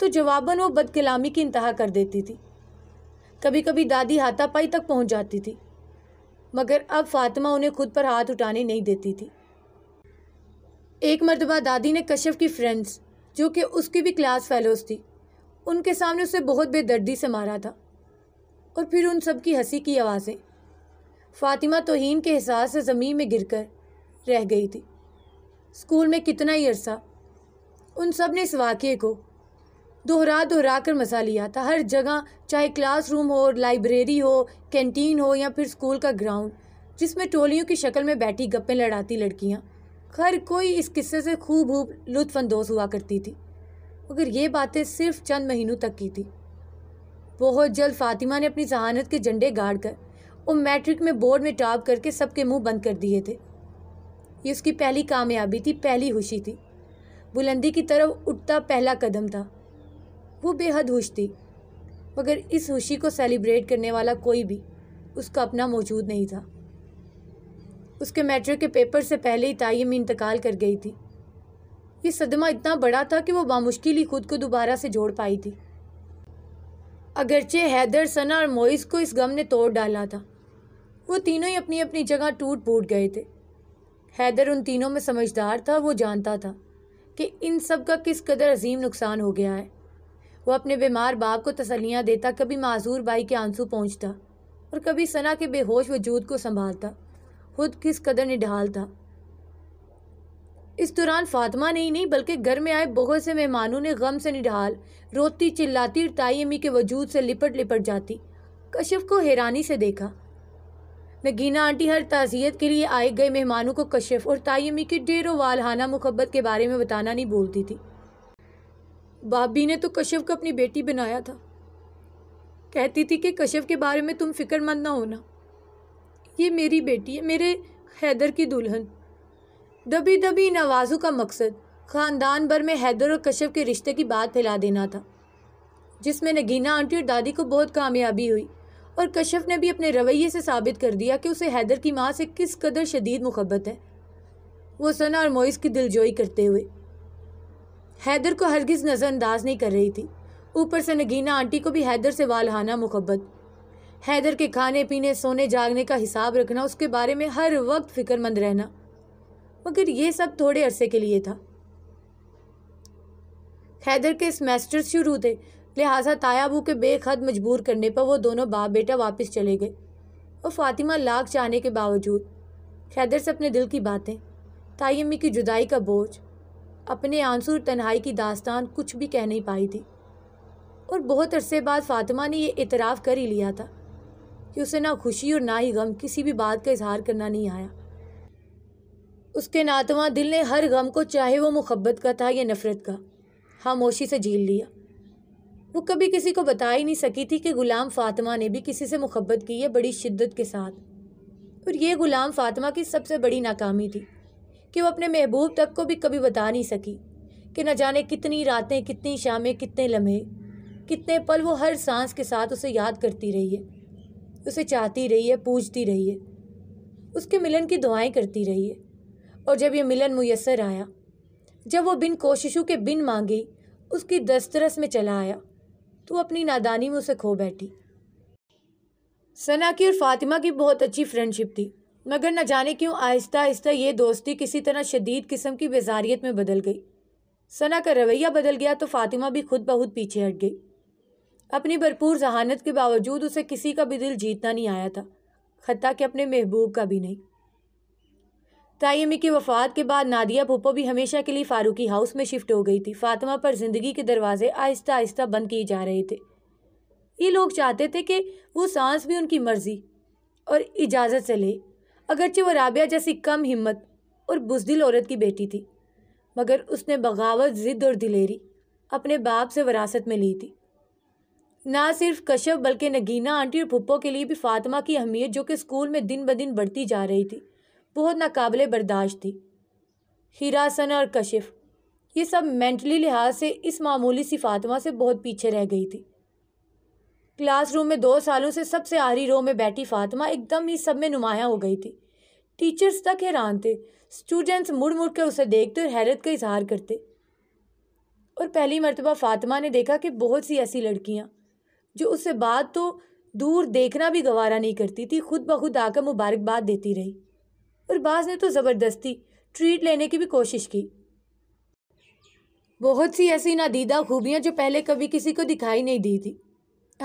तो जवाबन वो बदकलामी की इंतहा कर देती थी कभी कभी दादी हाथापाई तक पहुंच जाती थी मगर अब फातिमा उन्हें खुद पर हाथ उठाने नहीं देती थी एक मरतबा दादी ने कश्यप की फ्रेंड्स जो कि उसकी भी क्लास फेलोज थी उनके सामने उसे बहुत बेदर्दी से मारा था और फिर उन सब की हंसी की आवाज़ें फातिमा तोहन के हिसाब से ज़मीन में गिरकर रह गई थी स्कूल में कितना ही अरसा उन सब ने इस वाक़े को दोहरा दोहरा कर मज़ा लिया था हर जगह चाहे क्लासरूम हो लाइब्रेरी हो कैंटीन हो या फिर स्कूल का ग्राउंड जिसमें टोलियों की शक्ल में बैठी गप्पें लड़ाती लड़कियाँ हर कोई इस किस्से से खूब खूब लुत्फानंदोज हुआ करती थी मगर ये बातें सिर्फ चंद महीनों तक की थी बहुत जल्द फातिमा ने अपनी जहानत के झंडे गाड़ कर और मैट्रिक में बोर्ड में टॉप करके सबके मुंह बंद कर दिए थे ये उसकी पहली कामयाबी थी पहली खुशी थी बुलंदी की तरफ उठता पहला कदम था वो बेहद खुश थी मगर इस खुशी को सेलिब्रेट करने वाला कोई भी उसका अपना मौजूद नहीं था उसके मैट्रिक के पेपर से पहले ही ताइम इंतकाल कर गई थी ये सदमा इतना बड़ा था कि वो बामुश्किल ही खुद को दोबारा से जोड़ पाई थी अगरचे हैदर सना और मोइस को इस गम ने तोड़ डाला था वो तीनों ही अपनी अपनी जगह टूट फूट गए थे हैदर उन तीनों में समझदार था वो जानता था कि इन सब का किस कदर अजीम नुकसान हो गया है वो अपने बीमार बाप को तसलियाँ देता कभी माजूर भाई के आंसू पहुँचता और कभी सना के बेहोश वजूद को संभालता खुद किस कदर निढालता इस दौरान फातिमा ने ही नहीं बल्कि घर में आए बहुत से मेहमानों ने गम से निढाल रोती चिल्लाती और ताई अम्मी के वजूद से लिपट लिपट जाती कश्यप को हैरानी से देखा नगीना आंटी हर ताज़ियत के लिए आए गए मेहमानों को कश्यप और ताई अम्मी की ढेरों वालहाना मुहब्बत के बारे में बताना नहीं बोलती थी भाभी ने तो कश्यप को अपनी बेटी बनाया था कहती थी कि कश्यप के बारे में तुम फिक्रमंद ना होना ये मेरी बेटी है मेरे हैदर की दुल्हन दबी दबी इन आवाज़ों का मकसद ख़ानदान भर में हैदर और कश्यप के रिश्ते की बात फैला देना था जिसमें नगीना आंटी और दादी को बहुत कामयाबी हुई और कश्यप ने भी अपने रवैये से साबित कर दिया कि उसे हैदर की माँ से किस कदर शदीद मुहब्बत है वो सना और मोइस की दिलजोई करते हुए हैदर को हरगिज़ नज़रअंदाज नहीं कर रही थी ऊपर से नगीना आंटी को भी हैदर से वालहाना मुहब्बत हैदर के खाने पीने सोने जागने का हिसाब रखना उसके बारे में हर वक्त फिक्रमंद रहना मगर ये सब थोड़े अरसे के लिए था हैदर के सेमेस्टर शुरू थे लिहाजा तायाबू के बेखद मजबूर करने पर वो दोनों बाप बेटा वापस चले गए और फातिमा लाख चाहने के बावजूद हैदर से अपने दिल की बातें ताई अम्मी की जुदाई का बोझ अपने आंसू और तन्हाई की दास्तान कुछ भी कह नहीं पाई थी और बहुत अरसे बाद फातिमा ने ये इतराफ़ कर ही लिया था कि उसे ना खुशी और ना ही गम किसी भी बात का इजहार करना नहीं आया उसके नातवा दिल ने हर गम को चाहे वो मुहब्बत का था या नफ़रत का खामोशी से झील लिया वो कभी किसी को बता ही नहीं सकी थी कि ग़ुलाम फ़ातिमा ने भी किसी से मुहब्बत की है बड़ी शिद्दत के साथ और ये ग़ुलाम फ़ातिमा की सबसे बड़ी नाकामी थी कि वो अपने महबूब तक को भी कभी बता नहीं सकी कि न जाने कितनी रातें कितनी शामें कितने लम्हे कितने पल वो हर सांस के साथ उसे याद करती रही है उसे चाहती रही है पूजती रही है उसके मिलन की दुआएं करती रही है और जब ये मिलन मुयसर आया जब वो बिन कोशिशों के बिन मांगे उसकी दस्तरस में चला आया तो अपनी नादानी में उसे खो बैठी सना की और फातिमा की बहुत अच्छी फ्रेंडशिप थी मगर न जाने क्यों आहिस्ता आहिस्ता ये दोस्ती किसी तरह शदीद किस्म की बेजारियत में बदल गई सना का रवैया बदल गया तो फातिमा भी खुद बहुत पीछे हट गई अपनी भरपूर जहानत के बावजूद उसे किसी का भी दिल जीतना नहीं आया था खत्ता कि अपने महबूब का भी नहीं तायमी की वफात के बाद नादिया भूपो भी हमेशा के लिए फारूकी हाउस में शिफ्ट हो गई थी फातिमा पर ज़िंदगी के दरवाजे आहिस्ता आहिस्ता बंद किए जा रहे थे ये लोग चाहते थे कि वो सांस भी उनकी मर्ज़ी और इजाज़त से ले अगरचे वह राबिया जैसी कम हिम्मत और बुजदिल औरत की बेटी थी मगर उसने बगावत ज़िद्द और दिलेरी अपने बाप से वरासत में ली थी ना सिर्फ कश्यप बल्कि नगीना आंटी और पुप्पो के लिए भी फातिमा की अहमियत जो कि स्कूल में दिन ब दिन बढ़ती जा रही थी बहुत नाकबले बर्दाश्त थी हिरासन और कशिफ ये सब मेंटली लिहाज से इस मामूली सी फातिमा से बहुत पीछे रह गई थी क्लासरूम में दो सालों से सबसे आरी रो में बैठी फातिमा एकदम ही सब में नुमाया हो गई थी टीचर्स तक हैरान थे स्टूडेंट्स मुड़ मुड़ कर उसे देखते और हैरत का इजहार करते और पहली मरतबा फातिमा ने देखा कि बहुत सी ऐसी लड़कियाँ जो उससे बात तो दूर देखना भी गवारा नहीं करती थी खुद ब खुद आकर मुबारकबाद देती रही और बाज़ ने तो ज़बरदस्ती ट्रीट लेने की भी कोशिश की बहुत सी ऐसी नादीदा खूबियाँ जो पहले कभी किसी को दिखाई नहीं दी थी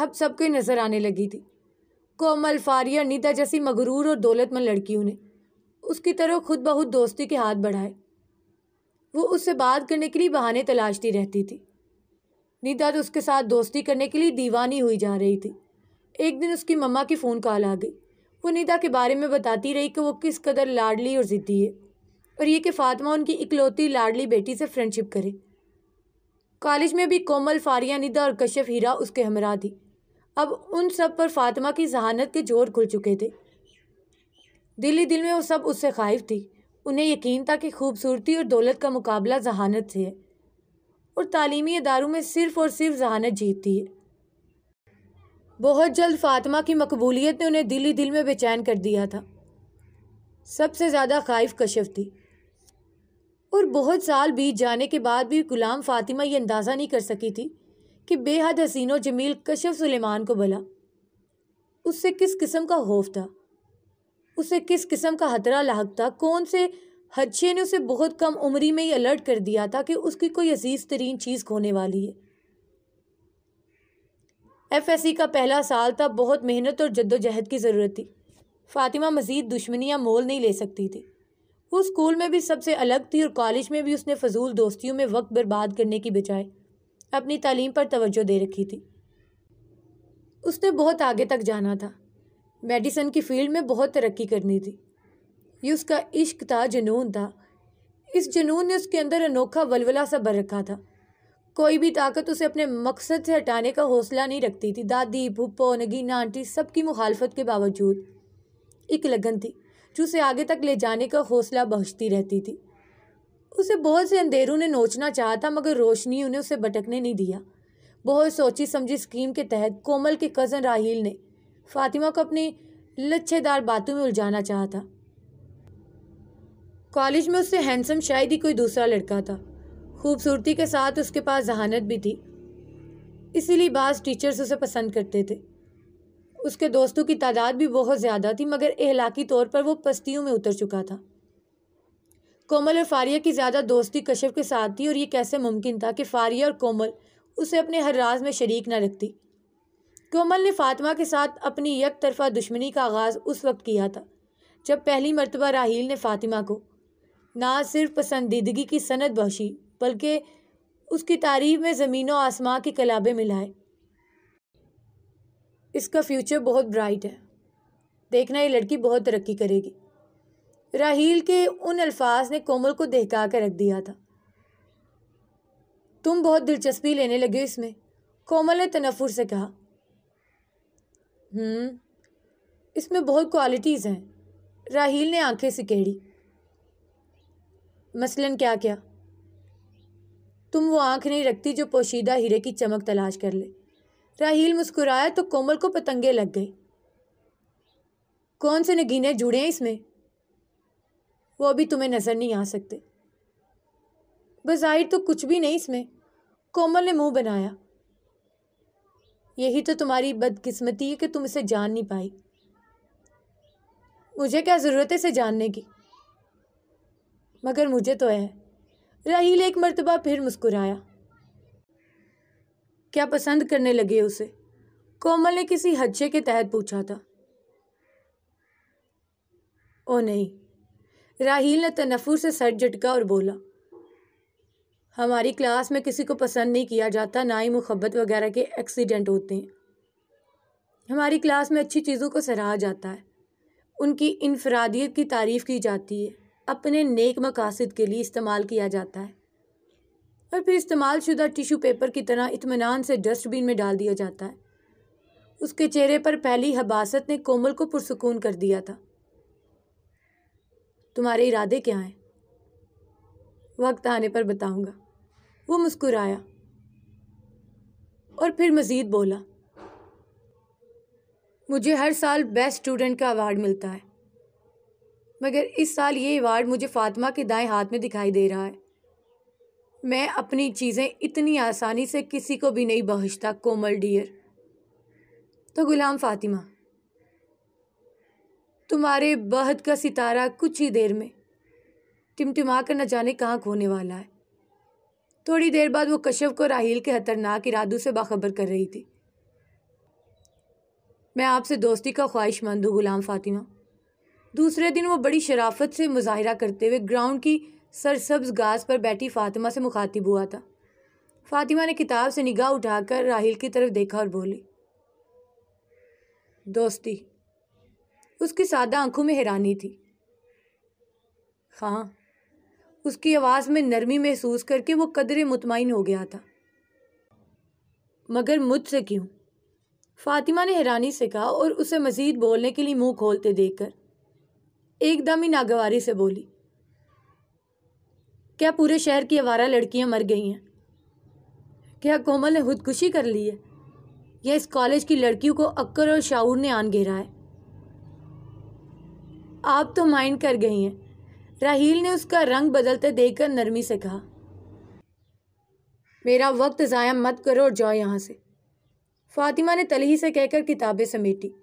अब सब ही नज़र आने लगी थी कोमल फारिया नीता जैसी मगरूर और दौलतमंद लड़कियों ने उसकी तरह खुद बहुत दोस्ती के हाथ बढ़ाए वो उससे बात करने के लिए बहाने तलाशती रहती थी नीता तो उसके साथ दोस्ती करने के लिए दीवानी हुई जा रही थी एक दिन उसकी मम्मा की फ़ोन कॉल आ गई वो नीता के बारे में बताती रही कि वो किस कदर लाडली और ज़िद्दी है और ये कि फ़ातिमा उनकी इकलौती लाडली बेटी से फ्रेंडशिप करे कॉलेज में भी कोमल फारिया निदा और कश्यप हीरा उसके हमरा थी अब उन सब पर फातिमा की जहानत के जोर खुल चुके थे दिली दिल में वो सब उससे खाइफ थी उन्हें यकीन था कि खूबसूरती और दौलत का मुकाबला जहानत से है और तालीमी इदारों में सिर्फ़ और सिर्फ जहानत जीतती है बहुत जल्द फातिमा की मकबूलियत ने उन्हें दिली दिल में बेचैन कर दिया था सबसे ज़्यादा खाइफ कशफ थी और बहुत साल बीत जाने के बाद भी गुलाम फातिमा ये अंदाज़ा नहीं कर सकी थी कि बेहद और जमील कशफ सुलेमान को भला उससे किस किस्म का खौफ था उसे किस किस्म का खतरा लाक था कौन से हदशे ने उसे बहुत कम उम्री में ही अलर्ट कर दिया था कि उसकी कोई अजीज़ तरीन चीज़ खोने वाली है एफ एस सी का पहला साल था बहुत मेहनत और जद्दोजहद की ज़रूरत थी फ़ातिमा मज़ीद दुश्मनियाँ मोल नहीं ले सकती थी वो स्कूल में भी सबसे अलग थी और कॉलेज में भी उसने फजूल दोस्तियों में वक्त बर्बाद करने की बजाय अपनी तालीम पर तवज्जो दे रखी थी उसने बहुत आगे तक जाना था मेडिसन की फील्ड में बहुत तरक्की करनी थी ये उसका इश्क था जुनून था इस जुनून ने उसके अंदर अनोखा वलवला सा भर रखा था कोई भी ताकत उसे अपने मकसद से हटाने का हौसला नहीं रखती थी दादी भुप्पो नगीना आंटी सबकी मुखालफत के बावजूद एक लगन थी जो उसे आगे तक ले जाने का हौसला बख्शती रहती थी उसे बहुत से अंधेरों ने नोचना चाहा था मगर रोशनी उन्हें उसे भटकने नहीं दिया बहुत सोची समझी स्कीम के तहत कोमल के कज़न राहील ने फातिमा को अपनी लच्छेदार बातों में उलझाना चाहा था कॉलेज में उससे हैंडसम शायद ही कोई दूसरा लड़का था खूबसूरती के साथ उसके पास जहानत भी थी इसीलिए बाज़ टीचर्स उसे पसंद करते थे उसके दोस्तों की तादाद भी बहुत ज़्यादा थी मगर अहलाकी तौर पर वो पस्तियों में उतर चुका था कोमल और फारिया की ज़्यादा दोस्ती कश्यप के साथ थी और ये कैसे मुमकिन था कि फारिया और कोमल उसे अपने हर राज में शरीक न रखती कोमल ने फातिमा के साथ अपनी यक तरफा दुश्मनी का आगाज़ उस वक्त किया था जब पहली मरतबा राहील ने फ़ातिमा को ना सिर्फ पसंदीदगी की सनत बहशी बल्कि उसकी तारीफ में ज़मीन आसमां की कलाबें मिलाए इसका फ्यूचर बहुत ब्राइट है देखना ये लड़की बहुत तरक्की करेगी राहील के उन अल्फाज ने कोमल को दहका कर रख दिया था तुम बहुत दिलचस्पी लेने लगे इसमें कोमल ने तनफुर से कहा हम्म इसमें बहुत क्वालिटीज़ हैं राहील ने आंखें सिकेड़ी मसलन क्या क्या तुम वो आंख नहीं रखती जो पोशीदा हीरे की चमक तलाश कर ले राहील मुस्कुराया तो कोमल को पतंगे लग गए कौन से नगीने जुड़े हैं इसमें वो अभी तुम्हें नज़र नहीं आ सकते बज़ाहिर तो कुछ भी नहीं इसमें कोमल ने मुंह बनाया यही तो तुम्हारी बदकिस्मती है कि तुम इसे जान नहीं पाई मुझे क्या ज़रूरत है इसे जानने की मगर मुझे तो है राहील एक मरतबा फिर मुस्कुराया क्या पसंद करने लगे उसे कोमल ने किसी हदशे के तहत पूछा था ओ नहीं राहील ने तनफुर से सर झटका और बोला हमारी क्लास में किसी को पसंद नहीं किया जाता ना ही मुहब्बत वगैरह के एक्सीडेंट होते हैं हमारी क्लास में अच्छी चीज़ों को सराहा जाता है उनकी इनफरादियत की तारीफ़ की जाती है अपने नेक मकासद के लिए इस्तेमाल किया जाता है और फिर इस्तेमाल शुदा टिशू पेपर की तरह इतमान से डस्टबिन में डाल दिया जाता है उसके चेहरे पर पहली हबासत ने कोमल को पुरसकून कर दिया था तुम्हारे इरादे क्या हैं वक्त आने पर बताऊंगा वो मुस्कुराया और फिर मज़ीद बोला मुझे हर साल बेस्ट स्टूडेंट का अवार्ड मिलता है मगर इस साल ये अवार्ड मुझे फ़ातिमा के दाएं हाथ में दिखाई दे रहा है मैं अपनी चीज़ें इतनी आसानी से किसी को भी नहीं बहजता कोमल डियर तो गुलाम फ़ातिमा तुम्हारे बहद का सितारा कुछ ही देर में टिमटिमा कर न जाने कहाँ खोने वाला है थोड़ी देर बाद वो कश्यप को राहील के खतरनाक इरादों से बाखबर कर रही थी मैं आपसे दोस्ती का ख्वाहिशमंद हूँ गुलाम फातिमा दूसरे दिन वो बड़ी शराफत से मुजाहरा करते हुए ग्राउंड की सरसब्ज घास पर बैठी फातिमा से मुखातिब हुआ था फातिमा ने किताब से निगाह उठाकर राहिल की तरफ देखा और बोली दोस्ती उसकी सादा आंखों में हैरानी थी हाँ उसकी आवाज़ में नरमी महसूस करके वो कदरे मुतमिन हो गया था मगर मुझसे क्यों फातिमा ने हैरानी से कहा और उसे मज़ीद बोलने के लिए मुंह खोलते देखकर एकदम ही नागवारी से बोली क्या पूरे शहर की आवारा लड़कियां मर गई हैं क्या कोमल ने खुदकुशी कर ली है या इस कॉलेज की लड़कियों को अक्कर और शाऊर ने आन घेरा है आप तो माइंड कर गई हैं राहील ने उसका रंग बदलते देखकर नरमी से कहा मेरा वक्त ज़ाया मत करो और जाओ यहाँ से फातिमा ने तलही से कहकर किताबें समेटी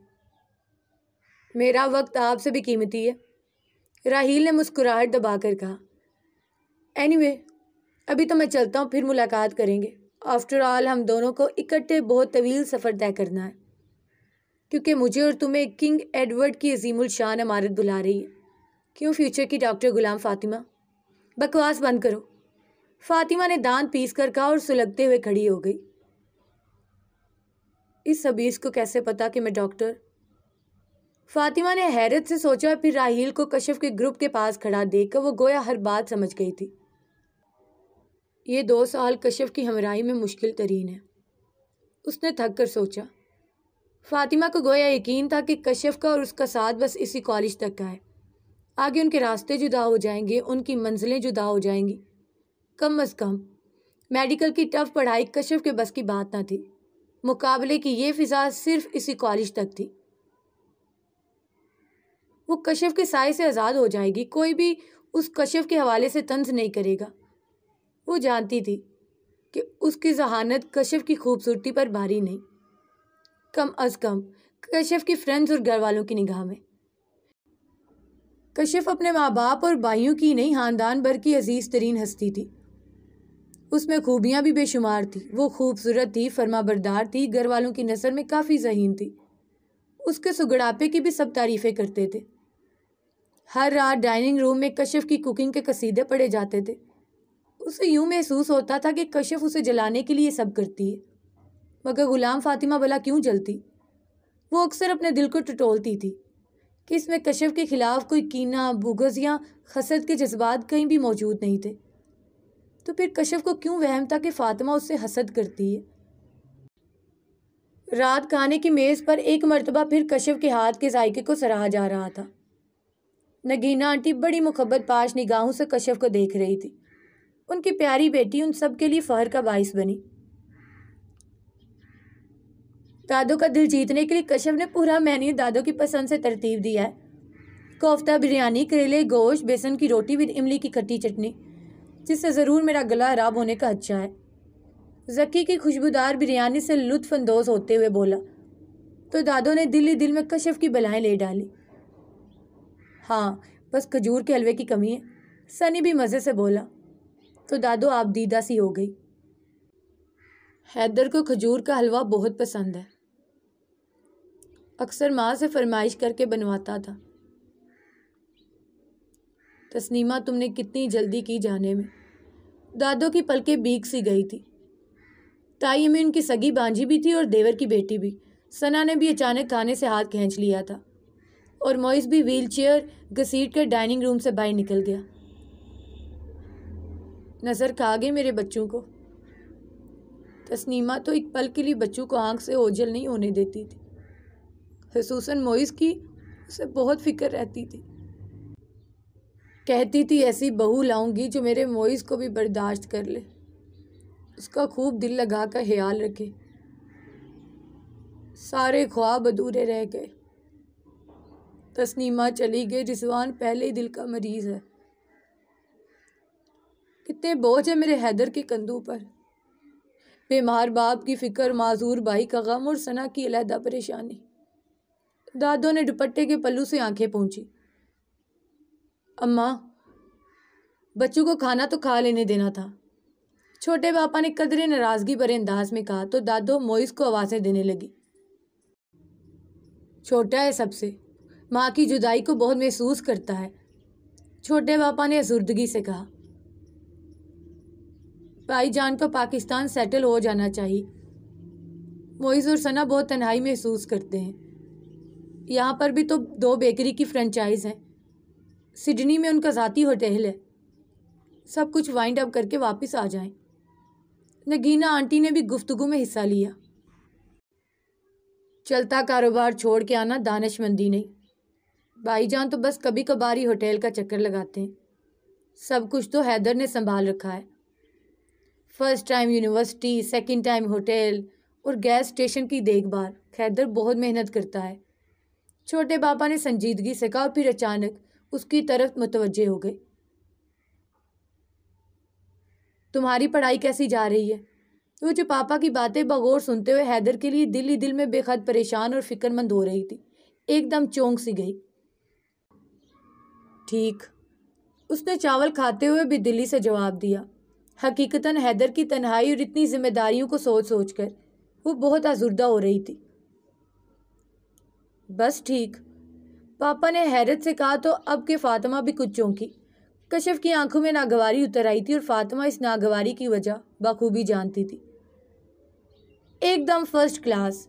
मेरा वक्त आपसे भी कीमती है राहील ने मुस्कुराहट दबाकर कहा एनीवे anyway, अभी तो मैं चलता हूँ फिर मुलाकात करेंगे आफ्टर ऑल हम दोनों को इकट्ठे बहुत तवील सफ़र तय करना है क्योंकि मुझे और तुम्हें किंग एडवर्ड की अजीमुल शान अमारत बुला रही है क्यों फ्यूचर की डॉक्टर गुलाम फातिमा बकवास बंद करो फातिमा ने दांत पीस कर कहा और सुलगते हुए खड़ी हो गई इस हबीस को कैसे पता कि मैं डॉक्टर फातिमा ने हैरत से सोचा फिर राहील को कशफ के ग्रुप के पास खड़ा देखकर वो गोया हर बात समझ गई थी ये दो साल कशफ की हमराई में मुश्किल तरीन है उसने थक कर सोचा फ़ातिमा को गोया यकीन था कि कश्यप का और उसका साथ बस इसी कॉलेज तक का है आगे उनके रास्ते जुदा हो जाएंगे उनकी मंजिलें जुदा हो जाएंगी कम अज़ कम मेडिकल की टफ पढ़ाई कश्यप के बस की बात ना थी मुकाबले की ये फिजा सिर्फ इसी कॉलेज तक थी वो कश्यप के साय से आज़ाद हो जाएगी कोई भी उस कश्यप के हवाले से तंज नहीं करेगा वो जानती थी कि उसकी जहानत कश्यप की खूबसूरती पर भारी नहीं कम अज कम कश्यप की फ्रेंड्स और घर वालों की निगाह में कश्यप अपने माँ बाप और भाइयों की नहीं खानदान भर की अजीज़ तरीन हस्ती थी उसमें खूबियाँ भी बेशुमार थी वो खूबसूरत थी फर्मा बरदार थी घर वालों की नज़र में काफ़ी जहीन थी उसके सुगड़ापे की भी सब तारीफ़ें करते थे हर रात डाइनिंग रूम में कश्यप की कुकिंग के कसीदे पढ़े जाते थे उसे यूँ महसूस होता था कि कश्यप उसे जलाने के लिए सब करती है मगर ग़ुलाम फ़ातिमा भला क्यों जलती वो अक्सर अपने दिल को टटोलती थी कि इसमें कश्यप के ख़िलाफ़ कोई कीना बुगज़ या हसद के जज्बात कहीं भी मौजूद नहीं थे तो फिर कश्यप को क्यों वहम था कि फ़ातिमा उससे हसद करती है रात खाने की मेज़ पर एक मरतबा फिर कश्यप के हाथ के जायके को सराहा जा रहा था नगीना आंटी बड़ी मुखबत पाश निगाहों से कश्यप को देख रही थी उनकी प्यारी बेटी उन सब के लिए फ़हर का बायस बनी दादो का दिल जीतने के लिए कश्यप ने पूरा मेन्यू दादो की पसंद से तरतीब दिया है कोफ्ता बिरयानी करेले गोश्त बेसन की रोटी विद इमली की खट्टी चटनी जिससे ज़रूर मेरा गला खराब होने का अच्छा है जकी की खुशबूदार बिरयानी से लुत्फानंदोज़ होते हुए बोला तो दादो ने दिल ही दिल में कश्यप की बलाएँ ले डाली हाँ बस खजूर के हलवे की कमी है सनी भी मज़े से बोला तो दादो आप दीदा सी हो गई हैदर को खजूर का हलवा बहुत पसंद है अक्सर माँ से फरमाइश करके बनवाता था तस्नीमा तुमने कितनी जल्दी की जाने में दादो की पलकें बीक सी गई थी ताई में उनकी सगी बांझी भी थी और देवर की बेटी भी सना ने भी अचानक खाने से हाथ खींच लिया था और मोइस भी व्हील चेयर घसीट कर डाइनिंग रूम से बाहर निकल गया नज़र खा गई मेरे बच्चों को तस्नीमा तो एक पल के लिए बच्चों को आंख से ओझल नहीं होने देती थी खसूस मोइस की उसे बहुत फिक्र रहती थी कहती थी ऐसी बहू लाऊंगी जो मेरे मोइस को भी बर्दाश्त कर ले उसका खूब दिल लगा कर ख्याल रखे सारे ख्वाब अधूरे रह गए तस्नीमा चली गई रिजवान पहले ही दिल का मरीज़ है कितने बोझ है मेरे हैदर के कंधों पर बीमार बाप की फ़िक्र माजूर भाई का गम और सना की अलहदा परेशानी दादो ने दुपट्टे के पल्लू से आंखें पहुंची अम्मा बच्चों को खाना तो खा लेने देना था छोटे पापा ने कदरे नाराज़गी भरे अंदाज में कहा तो दादो मोइस को आवाज़ें देने लगी छोटा है सबसे माँ की जुदाई को बहुत महसूस करता है छोटे पापा ने अजुर्दगी से कहा भाई जान को पाकिस्तान सेटल हो जाना चाहिए मोइस और सना बहुत तन्हाई महसूस करते हैं यहाँ पर भी तो दो बेकरी की फ्रेंचाइज़ हैं सिडनी में उनका ज़ाती होटल है सब कुछ वाइंड अप करके वापस आ जाएं। नगीना आंटी ने भी गुफ्तगु में हिस्सा लिया चलता कारोबार छोड़ के आना दानशमंदी नहीं भाईजान तो बस कभी कभार ही होटल का चक्कर लगाते हैं सब कुछ तो हैदर ने संभाल रखा है first time university second time hotel और गैस स्टेशन की देखभाल हैदर बहुत मेहनत करता है छोटे बाबा ने संजीदगी से कहा फिर अचानक उसकी तरफ मुतवजे हो गए तुम्हारी पढ़ाई कैसी जा रही है वो जो पापा की बातें बगौर सुनते हुए हैदर के लिए दिल ही दिल में बेहद परेशान और फिक्रमंद हो रही थी एकदम चौंक सी गई ठीक उसने चावल खाते हुए भी दिल्ली से जवाब दिया हकीकतन हैदर की तन्हाई और इतनी जिम्मेदारियों को सोच सोच कर वो बहुत आजुर्दा हो रही थी बस ठीक पापा ने हैरत से कहा तो अब के फातिमा भी कुछ चौंकी कश्यप की आंखों में नागवारी उतर आई थी और फातिमा इस नागवारी की वजह बखूबी जानती थी एकदम फर्स्ट क्लास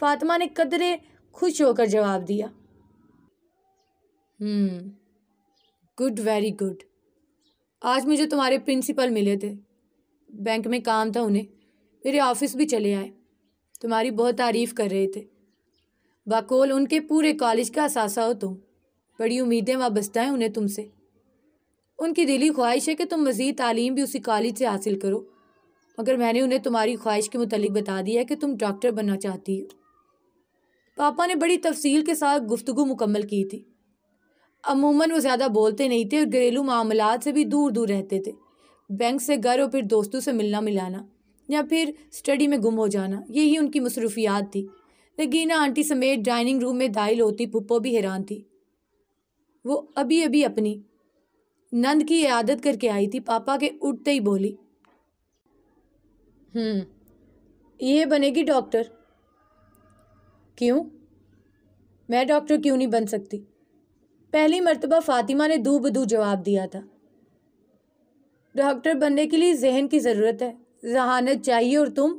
फातिमा ने कदरे खुश होकर जवाब दिया गुड वेरी गुड आज मुझे तुम्हारे प्रिंसिपल मिले थे बैंक में काम था उन्हें मेरे ऑफिस भी चले आए तुम्हारी बहुत तारीफ़ कर रहे थे वाकोल उनके पूरे कॉलेज का असासा हो तुम बड़ी उम्मीदें वाबस्ता हैं उन्हें तुमसे उनकी दिली ख्वाहिश है कि तुम मज़ीद तालीम भी उसी कॉलेज से हासिल करो मगर मैंने उन्हें तुम्हारी ख्वाहिश के मुतलिक बता दिया है कि तुम डॉक्टर बनना चाहती हो पापा ने बड़ी तफसील के साथ गुफ्तु मुकम्मल की थी अमूमन वो ज़्यादा बोलते नहीं थे और घरेलू मामला से भी दूर दूर रहते थे बैंक से घर और फिर दोस्तों से मिलना मिलाना या फिर स्टडी में गुम हो जाना यही उनकी मसरूफियात थी नगीना आंटी समेत डाइनिंग रूम में दाइल होती पुप्पो भी हैरान थी वो अभी अभी अपनी नंद की आदत करके आई थी पापा के उठते ही बोली हम्म ये बनेगी डॉक्टर क्यों मैं डॉक्टर क्यों नहीं बन सकती पहली मर्तबा फातिमा ने दू बदू जवाब दिया था डॉक्टर बनने के लिए जहन की ज़रूरत है जहानत चाहिए और तुम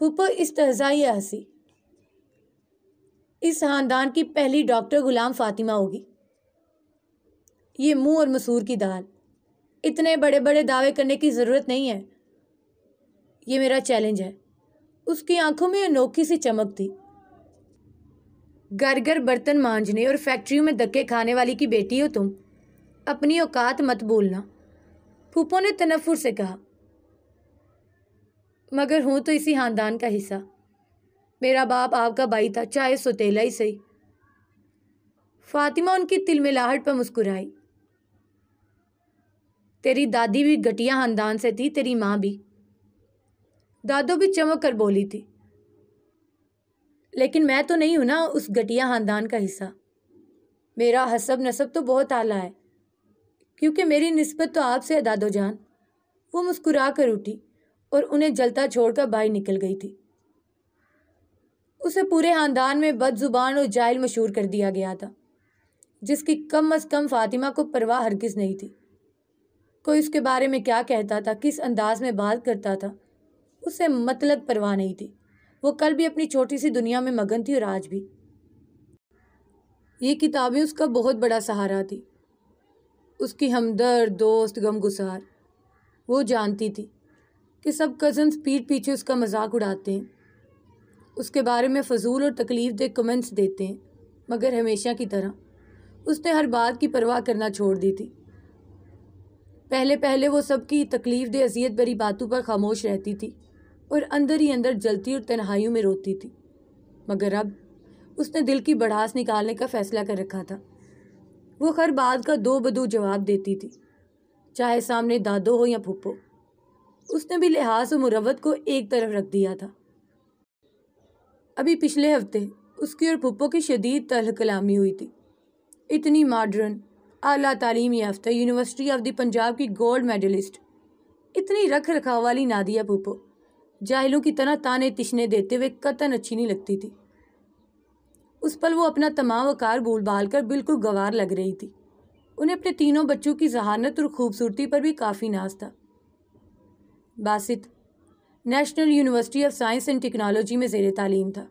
पुप्पो इस तहजाई हंसी इस खानदान की पहली डॉक्टर गुलाम फातिमा होगी ये मुंह और मसूर की दाल इतने बड़े बड़े दावे करने की ज़रूरत नहीं है ये मेरा चैलेंज है उसकी आंखों में अनोखी सी चमक थी घर घर बर्तन मांझने और फैक्ट्रियों में धक्के खाने वाली की बेटी हो तुम अपनी औकात मत बोलना फूफो ने तनफुर से कहा मगर हूँ तो इसी खानदान का हिस्सा मेरा बाप आपका भाई था चाहे सुतेला ही सही फातिमा उनकी तिलमिलाहट पर मुस्कुराई तेरी दादी भी घटिया खानदान से थी तेरी माँ भी दादो भी चमक कर बोली थी लेकिन मैं तो नहीं हूँ ना उस घटिया खानदान का हिस्सा मेरा हसब नसब तो बहुत आला है क्योंकि मेरी नस्बत तो आपसे है दादो जान वो मुस्कुरा कर उठी और उन्हें जलता छोड़कर बाहर निकल गई थी उसे पूरे ख़ानदान में बदजुबान और जायल मशहूर कर दिया गया था जिसकी कम अज़ कम फ़ातिमा को परवाह हरगिज़ नहीं थी कोई उसके बारे में क्या कहता था किस अंदाज में बात करता था उसे मतलब परवाह नहीं थी वो कल भी अपनी छोटी सी दुनिया में मगन थी और आज भी ये किताबें उसका बहुत बड़ा सहारा थी उसकी हमदर्द दोस्त गमगुसार वो जानती थी कि सब कज़न्स पीठ पीछे उसका मजाक उड़ाते हैं उसके बारे में फजूल और तकलीफ दे कमेंट्स देते हैं मगर हमेशा की तरह उसने हर बात की परवाह करना छोड़ दी थी पहले पहले वो सबकी तकलीफ दे अजियत भरी बातों पर खामोश रहती थी और अंदर ही अंदर जलती और तन्हाइयों में रोती थी मगर अब उसने दिल की बढ़ास निकालने का फ़ैसला कर रखा था वो हर बात का दो बदू जवाब देती थी चाहे सामने दादो हो या फुप्पो उसने भी लिहाज और मुरवत को एक तरफ रख दिया था अभी पिछले हफ्ते उसकी और पुप्पो की शदीद तल कलामी हुई थी इतनी मॉडर्न अला तालीम याफ्ता यूनिवर्सिटी ऑफ द पंजाब की गोल्ड मेडलिस्ट इतनी रख रखाव वाली नादिया पुप्पो जाहिलों की तरह ताने तिशने देते हुए कतन अच्छी नहीं लगती थी उस पर वो अपना तमाम वकार भूल भाल कर बिल्कुल गवार लग रही थी उन्हें अपने तीनों बच्चों की जहानत और खूबसूरती पर भी काफ़ी नाज था Basit National University of Science and Technology में जेर तालीम था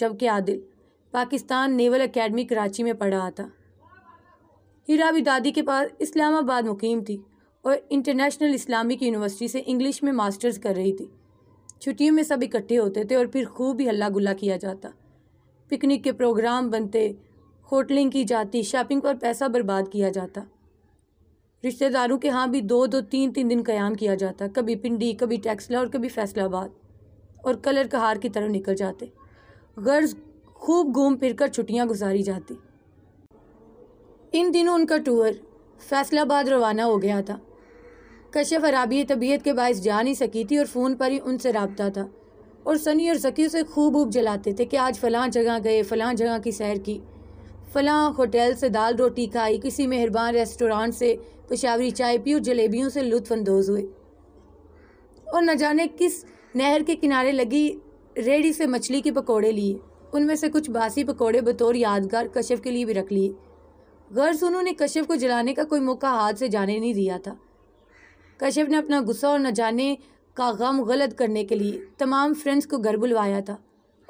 जबकि आदिल पाकिस्तान नेवल अकेडमी कराची में पढ़ा था हीरा भी दादी के पास इस्लामाबाद मुकीम थी और इंटरनेशनल इस्लामिक यूनिवर्सिटी से इंग्लिश में मास्टर्स कर रही थी छुट्टियों में सब इकट्ठे होते थे और फिर खूब ही हल्ला गुल्ला किया जाता पिकनिक के प्रोग्राम बनते होटलिंग की जाती शॉपिंग पर पैसा बर्बाद किया जाता रिश्तेदारों के यहाँ भी दो दो तीन तीन दिन कयाम किया जाता कभी पिंडी कभी टैक्सला और कभी फैसलाबाद और कलर कहार की तरफ निकल जाते गर्ज खूब घूम फिर कर छुट्टियाँ गुजारी जाती इन दिनों उनका टूर फैसलाबाद रवाना हो गया था कशफ अराबी तबीयत के बायस जा नहीं सकी थी और फ़ोन पर ही उनसे रबता था और सनी और सकी उसे खूब ऊब जलाते थे कि आज फ़लाँ जगह गए फ़लाँ जगह की सैर की फ़लाँ होटल से दाल रोटी खाई किसी मेहरबान रेस्टोरेंट से पशावरी चाय पी और जलेबियों से लुत्फानंदोज हुए और न जाने किस नहर के किनारे लगी रेडी से मछली के पकौड़े लिए उनमें से कुछ बासी पकौड़े बतौर यादगार कश्यप के लिए भी रख लिए गर्ज उन्होंने कश्यप को जलाने का कोई मौका हाथ से जाने नहीं दिया था कश्यप ने अपना गुस्सा और न जाने का गम गलत करने के लिए तमाम फ्रेंड्स को घर बुलवाया था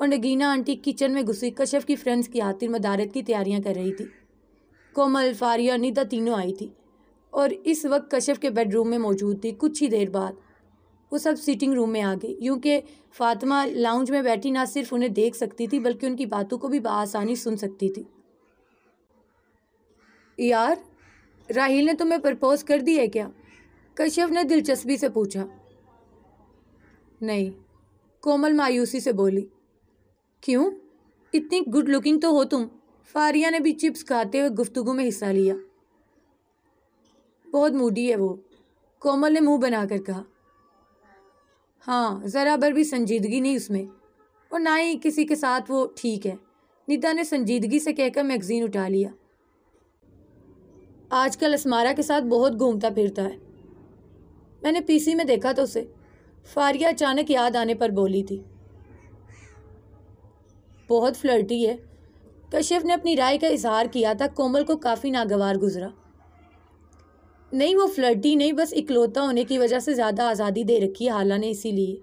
और नगीना आंटी किचन में घुसी कश्यप की फ्रेंड्स की आतिर मदारत की तैयारियां कर रही थी कोमल फारिया निदा तीनों आई थी और इस वक्त कश्यप के बेडरूम में मौजूद थी कुछ ही देर बाद वो सब सीटिंग रूम में आ गई क्योंकि फातिमा लाउंज में बैठी ना सिर्फ उन्हें देख सकती थी बल्कि उनकी बातों को भी बसानी सुन सकती थी यार राहिल ने तुम्हें प्रपोज कर दी है क्या कश्यप ने दिलचस्पी से पूछा नहीं कोमल मायूसी से बोली क्यों इतनी गुड लुकिंग तो हो तुम फारिया ने भी चिप्स खाते हुए गुफ्तगु में हिस्सा लिया बहुत मूडी है वो कोमल ने मुंह बनाकर कहा हाँ ज़रा भर भी संजीदगी नहीं उसमें और ना ही किसी के साथ वो ठीक है नीता ने संजीदगी से कहकर मैगज़ीन उठा लिया आजकल असमारा के साथ बहुत घूमता फिरता है मैंने पीसी में देखा तो उसे फारिया अचानक याद आने पर बोली थी बहुत फ्लर्टी है कश्यप ने अपनी राय का इजहार किया था कोमल को काफ़ी नागवार गुजरा नहीं वो फ्लर्टी नहीं बस इकलौता होने की वजह से ज़्यादा आज़ादी दे रखी है हाला ने इसीलिए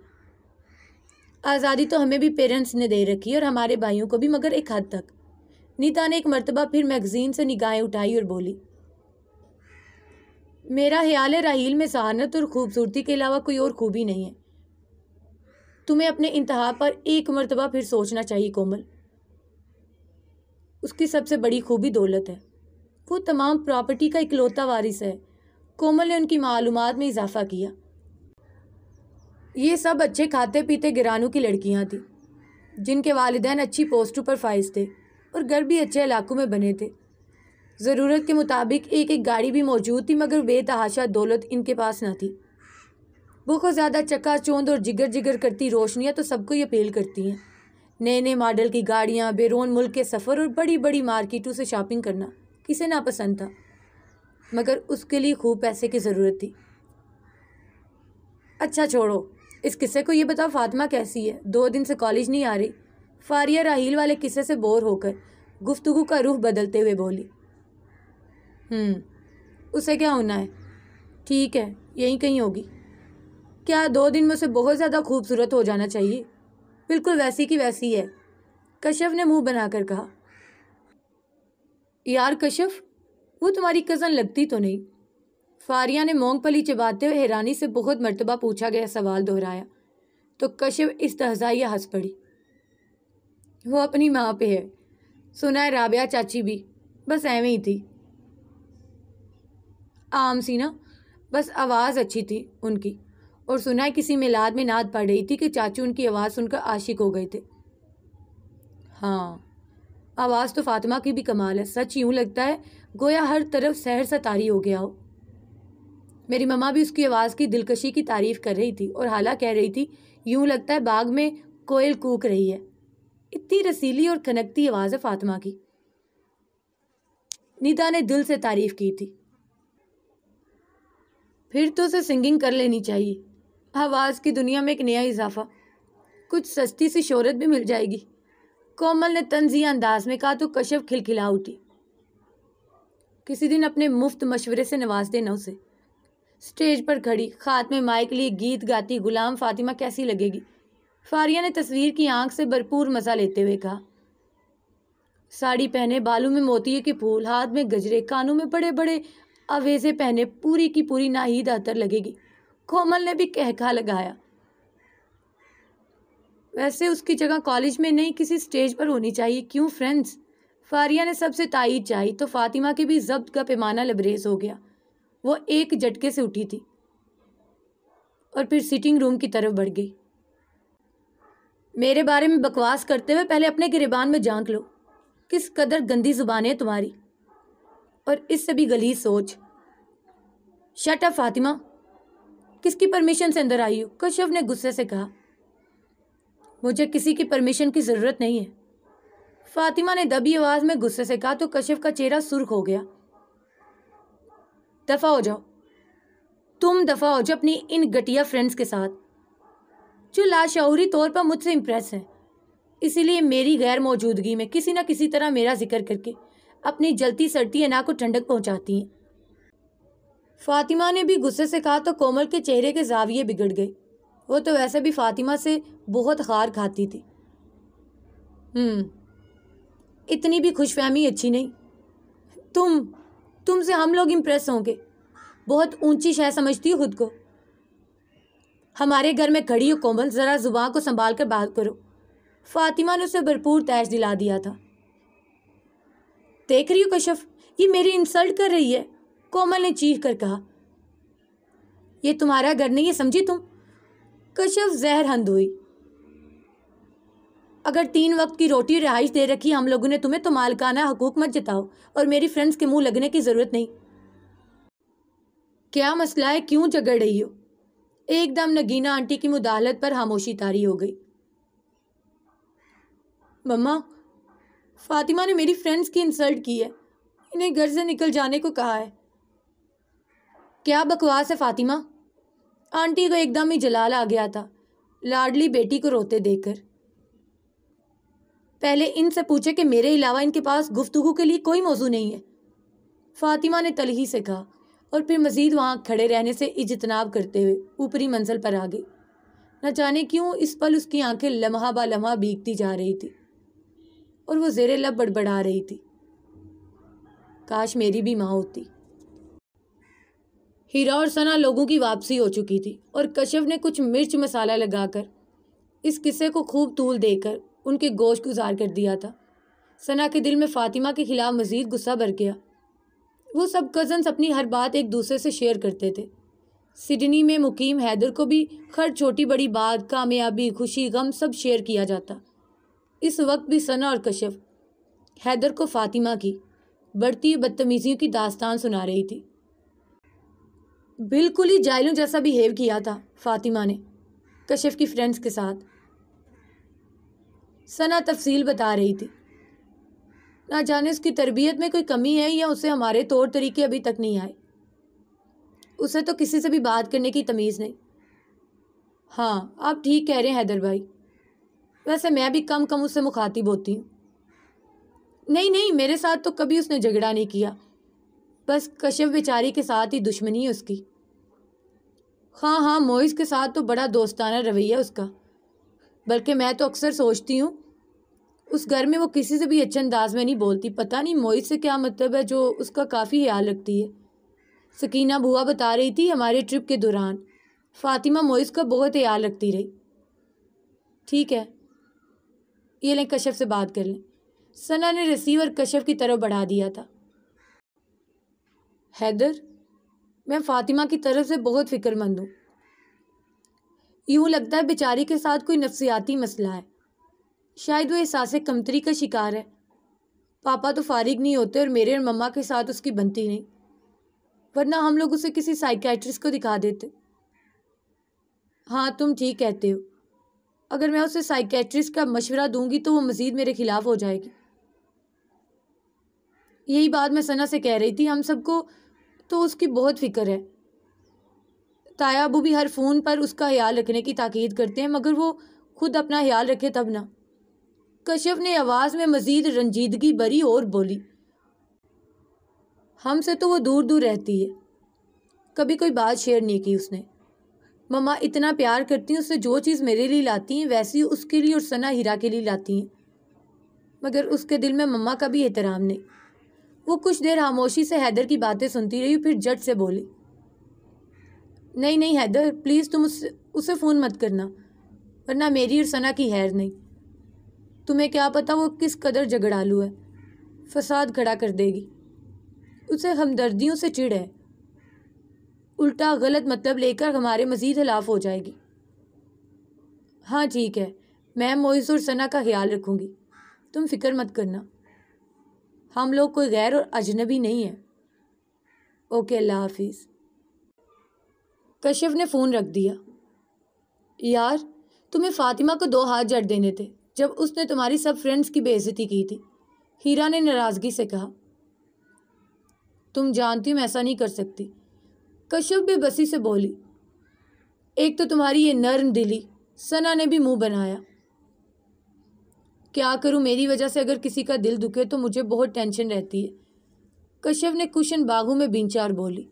आज़ादी तो हमें भी पेरेंट्स ने दे रखी है और हमारे भाइयों को भी मगर एक हद तक नीता ने एक मरतबा फिर मैगज़ीन से निगाहें उठाई और बोली मेरा ख्याल है राहील में सहानत और ख़ूबसूरती के अलावा कोई और खूबी नहीं है तुम्हें अपने इंतहा पर एक मरतबा फिर सोचना चाहिए कोमल उसकी सबसे बड़ी खूबी दौलत है वो तमाम प्रॉपर्टी का इकलौता वारिस है कोमल ने उनकी मालूम में इजाफा किया ये सब अच्छे खाते पीते गिरानों की लड़कियाँ थीं जिनके वालदेन अच्छी पोस्टों पर फाइज थे और घर भी अच्छे इलाकों में बने थे ज़रूरत के मुताबिक एक एक गाड़ी भी मौजूद थी मगर बेतहाशा दौलत इनके पास ना थी बहुत ज़्यादा चक्का चौंद और जिगर जिगर करती रोशनियाँ तो सबको ये अपील करती हैं नए नए मॉडल की गाड़ियाँ बेरोन मुल्क के सफ़र और बड़ी बड़ी मार्केटों से शॉपिंग करना किसे नापसंद था मगर उसके लिए खूब पैसे की ज़रूरत थी अच्छा छोड़ो इस किस्से को ये बताओ फातिमा कैसी है दो दिन से कॉलेज नहीं आ रही फारिया राहील वाले किस्से से बोर होकर गुफ्तगु का रूह बदलते हुए बोली हम्म, उसे क्या होना है ठीक है यहीं कहीं होगी क्या दो दिन में उसे बहुत ज़्यादा खूबसूरत हो जाना चाहिए बिल्कुल वैसी की वैसी है कश्यप ने मुंह बनाकर कहा यार कश्यप वो तुम्हारी कज़न लगती तो नहीं फारिया ने मोंगपली चबाते हुए हैरानी से बहुत मरतबा पूछा गया सवाल दोहराया तो कश्यप इस तहजाइया हंस पड़ी वो अपनी माँ पे है सुना है राबिया चाची भी बस एवें ही थी आम सी ना बस आवाज़ अच्छी थी उनकी और सुना है किसी मिलाद में नाद पड़ रही थी कि चाचू उनकी आवाज़ सुनकर आशिक हो गए थे हाँ आवाज़ तो फातिमा की भी कमाल है सच यूँ लगता है गोया हर तरफ सहर सा तारी हो गया हो मेरी मम्मा भी उसकी आवाज़ की दिलकशी की तारीफ़ कर रही थी और हाला कह रही थी यूं लगता है बाग में कोयल कूक रही है इतनी रसीली और खनकती आवाज़ है फातिमा की नीता ने दिल से तारीफ़ की थी फिर तो उसे सिंगिंग कर लेनी चाहिए आवाज़ की दुनिया में एक नया इजाफा कुछ सस्ती सी शोहरत भी मिल जाएगी कोमल ने तंजिया अंदाज में कहा तो कशफ खिलखिला उठी किसी दिन अपने मुफ्त मशवरे से नवाज देना उसे स्टेज पर खड़ी खात में माइक लिए गीत गाती गुलाम फातिमा कैसी लगेगी फारिया ने तस्वीर की आंख से भरपूर मज़ा लेते हुए कहा साड़ी पहने बालों में मोती के फूल हाथ में गजरे कानों में बड़े बड़े अवेजे पहने पूरी की पूरी नाहीद अतर लगेगी कोमल ने भी कहखा लगाया वैसे उसकी जगह कॉलेज में नहीं किसी स्टेज पर होनी चाहिए क्यों फ्रेंड्स फारिया ने सबसे ताइद चाही तो फातिमा के भी जब्त का पैमाना लबरेज हो गया वो एक झटके से उठी थी और फिर सिटिंग रूम की तरफ बढ़ गई मेरे बारे में बकवास करते हुए पहले अपने गिरबान में झांक लो किस कदर गंदी जुबान है तुम्हारी और इससे भी गली सोच शट अप फातिमा किसकी परमिशन से अंदर आई हो कश्यप ने गुस्से से कहा मुझे किसी की परमिशन की ज़रूरत नहीं है फातिमा ने दबी आवाज में गुस्से से कहा तो कश्यप का चेहरा सुर्ख हो गया दफा हो जाओ तुम दफा हो जाओ अपनी इन घटिया फ्रेंड्स के साथ जो लाशाऊरी तौर पर मुझसे इम्प्रेस हैं इसीलिए मेरी गैर मौजूदगी में किसी न किसी तरह मेरा जिक्र करके अपनी जलती सड़ती अना को ठंडक पहुंचाती हैं फातिमा ने भी गुस्से से कहा तो कोमल के चेहरे के जाविये बिगड़ गए वो तो वैसे भी फातिमा से बहुत खार खाती थी हम्म इतनी भी खुशफहमी अच्छी नहीं तुम तुमसे हम लोग इम्प्रेस होंगे बहुत ऊंची शह समझती हो खुद को हमारे घर में खड़ी हो कोमल ज़रा जुबान को संभाल कर बात करो फातिमा ने उसे भरपूर तैश दिला दिया था देख रही हो कशफ ये मेरी इंसल्ट कर रही है कोमल ने चीख कर कहा यह तुम्हारा घर नहीं है समझी तुम कशफ जहर हंद हुई अगर तीन वक्त की रोटी रिहाइश दे रखी हम लोगों ने तुम्हें तो मालकाना हकूक मत जताओ और मेरी फ्रेंड्स के मुंह लगने की ज़रूरत नहीं क्या मसला है क्यों झगड़ रही हो एकदम नगीना आंटी की मुदालत पर खामोशी तारी हो गई मम्मा फातिमा ने मेरी फ्रेंड्स की इंसल्ट की है इन्हें घर से निकल जाने को कहा है क्या बकवास है फातिमा आंटी को एकदम ही जलाल आ गया था लाडली बेटी को रोते देखकर पहले इनसे पूछे कि मेरे अलावा इनके पास गुफ्तु के लिए कोई मौजू नहीं है फातिमा ने तलही से कहा और फिर मज़ीद वहाँ खड़े रहने से इजतनाब करते हुए ऊपरी मंजिल पर आ गई न जाने क्यों इस पल उसकी आंखें लम्हा बा लम्हा बीकती जा रही थी और वो जेरे लब बड़बड़ा रही थी काश मेरी भी माँ होती हीरा और सना लोगों की वापसी हो चुकी थी और कश्यप ने कुछ मिर्च मसाला लगाकर इस किस्से को खूब तूल देकर उनके गोश गुजार कर दिया था सना के दिल में फ़ातिमा के ख़िलाफ़ मज़ीद गुस्सा भर गया वो सब कज़न्स अपनी हर बात एक दूसरे से शेयर करते थे सिडनी में मुकीम हैदर को भी हर छोटी बड़ी बात कामयाबी खुशी गम सब शेयर किया जाता इस वक्त भी सना और कशफ हैदर को फ़ातिमा की बढ़ती बदतमीज़ियों की दास्तान सुना रही थी बिल्कुल ही जायलों जैसा बिहेव किया था फ़ातिमा ने कशफ की फ्रेंड्स के साथ सना तफसील बता रही थी ना जाने उसकी तरबियत में कोई कमी है या उसे हमारे तौर तरीके अभी तक नहीं आए उसे तो किसी से भी बात करने की तमीज़ नहीं हाँ आप ठीक कह रहे हैं हैदर भाई वैसे मैं भी कम कम उससे मुखातिब होती हूँ नहीं नहीं मेरे साथ तो कभी उसने झगड़ा नहीं किया बस कश्यप बेचारी के साथ ही दुश्मनी है उसकी हाँ हाँ मोइस के साथ तो बड़ा दोस्ताना रवैया उसका बल्कि मैं तो अक्सर सोचती हूँ उस घर में वो किसी से भी अच्छे अंदाज में नहीं बोलती पता नहीं मोहित से क्या मतलब है जो उसका काफ़ी ख्याल रखती है सकीना बुआ बता रही थी हमारे ट्रिप के दौरान फातिमा मोहित का बहुत ख्याल रखती रही ठीक है ये लें कशफ से बात कर लें सना ने रिसीवर कशफ की तरफ बढ़ा दिया था हैदर मैं फातिमा की तरफ से बहुत फिक्रमंद हूँ यूँ लगता है बेचारी के साथ कोई नफसियाती मसला है शायद वो एहसास कमतरी का शिकार है पापा तो फारिग नहीं होते और मेरे और मम्मा के साथ उसकी बनती नहीं वरना हम लोग उसे किसी साइकेट्रिस्ट को दिखा देते हाँ तुम ठीक कहते हो अगर मैं उसे साइकेट्रिस्ट का मशवरा दूंगी तो वो मज़ीद मेरे ख़िलाफ़ हो जाएगी यही बात मैं सना से कह रही थी हम सबको तो उसकी बहुत फ़िक्र है ताया अबू भी हर फ़ोन पर उसका ख्याल रखने की ताकीद करते हैं मगर वो खुद अपना ख्याल रखे तब ना कश्यप ने आवाज़ में मज़ीद रंजीदगी भरी और बोली हमसे तो वो दूर दूर रहती है कभी कोई बात शेयर नहीं की उसने ममा इतना प्यार करती हैं उससे जो चीज़ मेरे लिए लाती हैं वैसी उसके लिए और सना हीरा के लिए लाती हैं मगर उसके दिल में मम्मा का भी एहतराम नहीं वो कुछ देर खामोशी से हैदर की बातें सुनती रही फिर जट से बोली नहीं नहीं हैदर प्लीज़ तुम उस, उसे फ़ोन मत करना वरना मेरी और सना की हैर नहीं तुम्हें क्या पता वो किस कदर झगड़ालू है फसाद खड़ा कर देगी उसे हमदर्दियों से चिड़ है उल्टा गलत मतलब लेकर हमारे मज़ीद हिलाफ हो जाएगी हाँ ठीक है मैं मोइस और सना का ख्याल रखूँगी तुम फिक्र मत करना हम लोग कोई गैर और अजनबी नहीं है ओके अल्लाह हाफिज़ कश्यप ने फ़ोन रख दिया यार तुम्हें फ़ातिमा को दो हाथ जड़ देने थे जब उसने तुम्हारी सब फ्रेंड्स की बेइज्जती की थी हीरा ने नाराज़गी से कहा तुम जानती मैं ऐसा नहीं कर सकती कश्यप भी बसी से बोली एक तो तुम्हारी ये नर्म दिली सना ने भी मुंह बनाया क्या करूं मेरी वजह से अगर किसी का दिल दुखे तो मुझे बहुत टेंशन रहती है कश्यप ने कुशन बागों में बिनचार बोली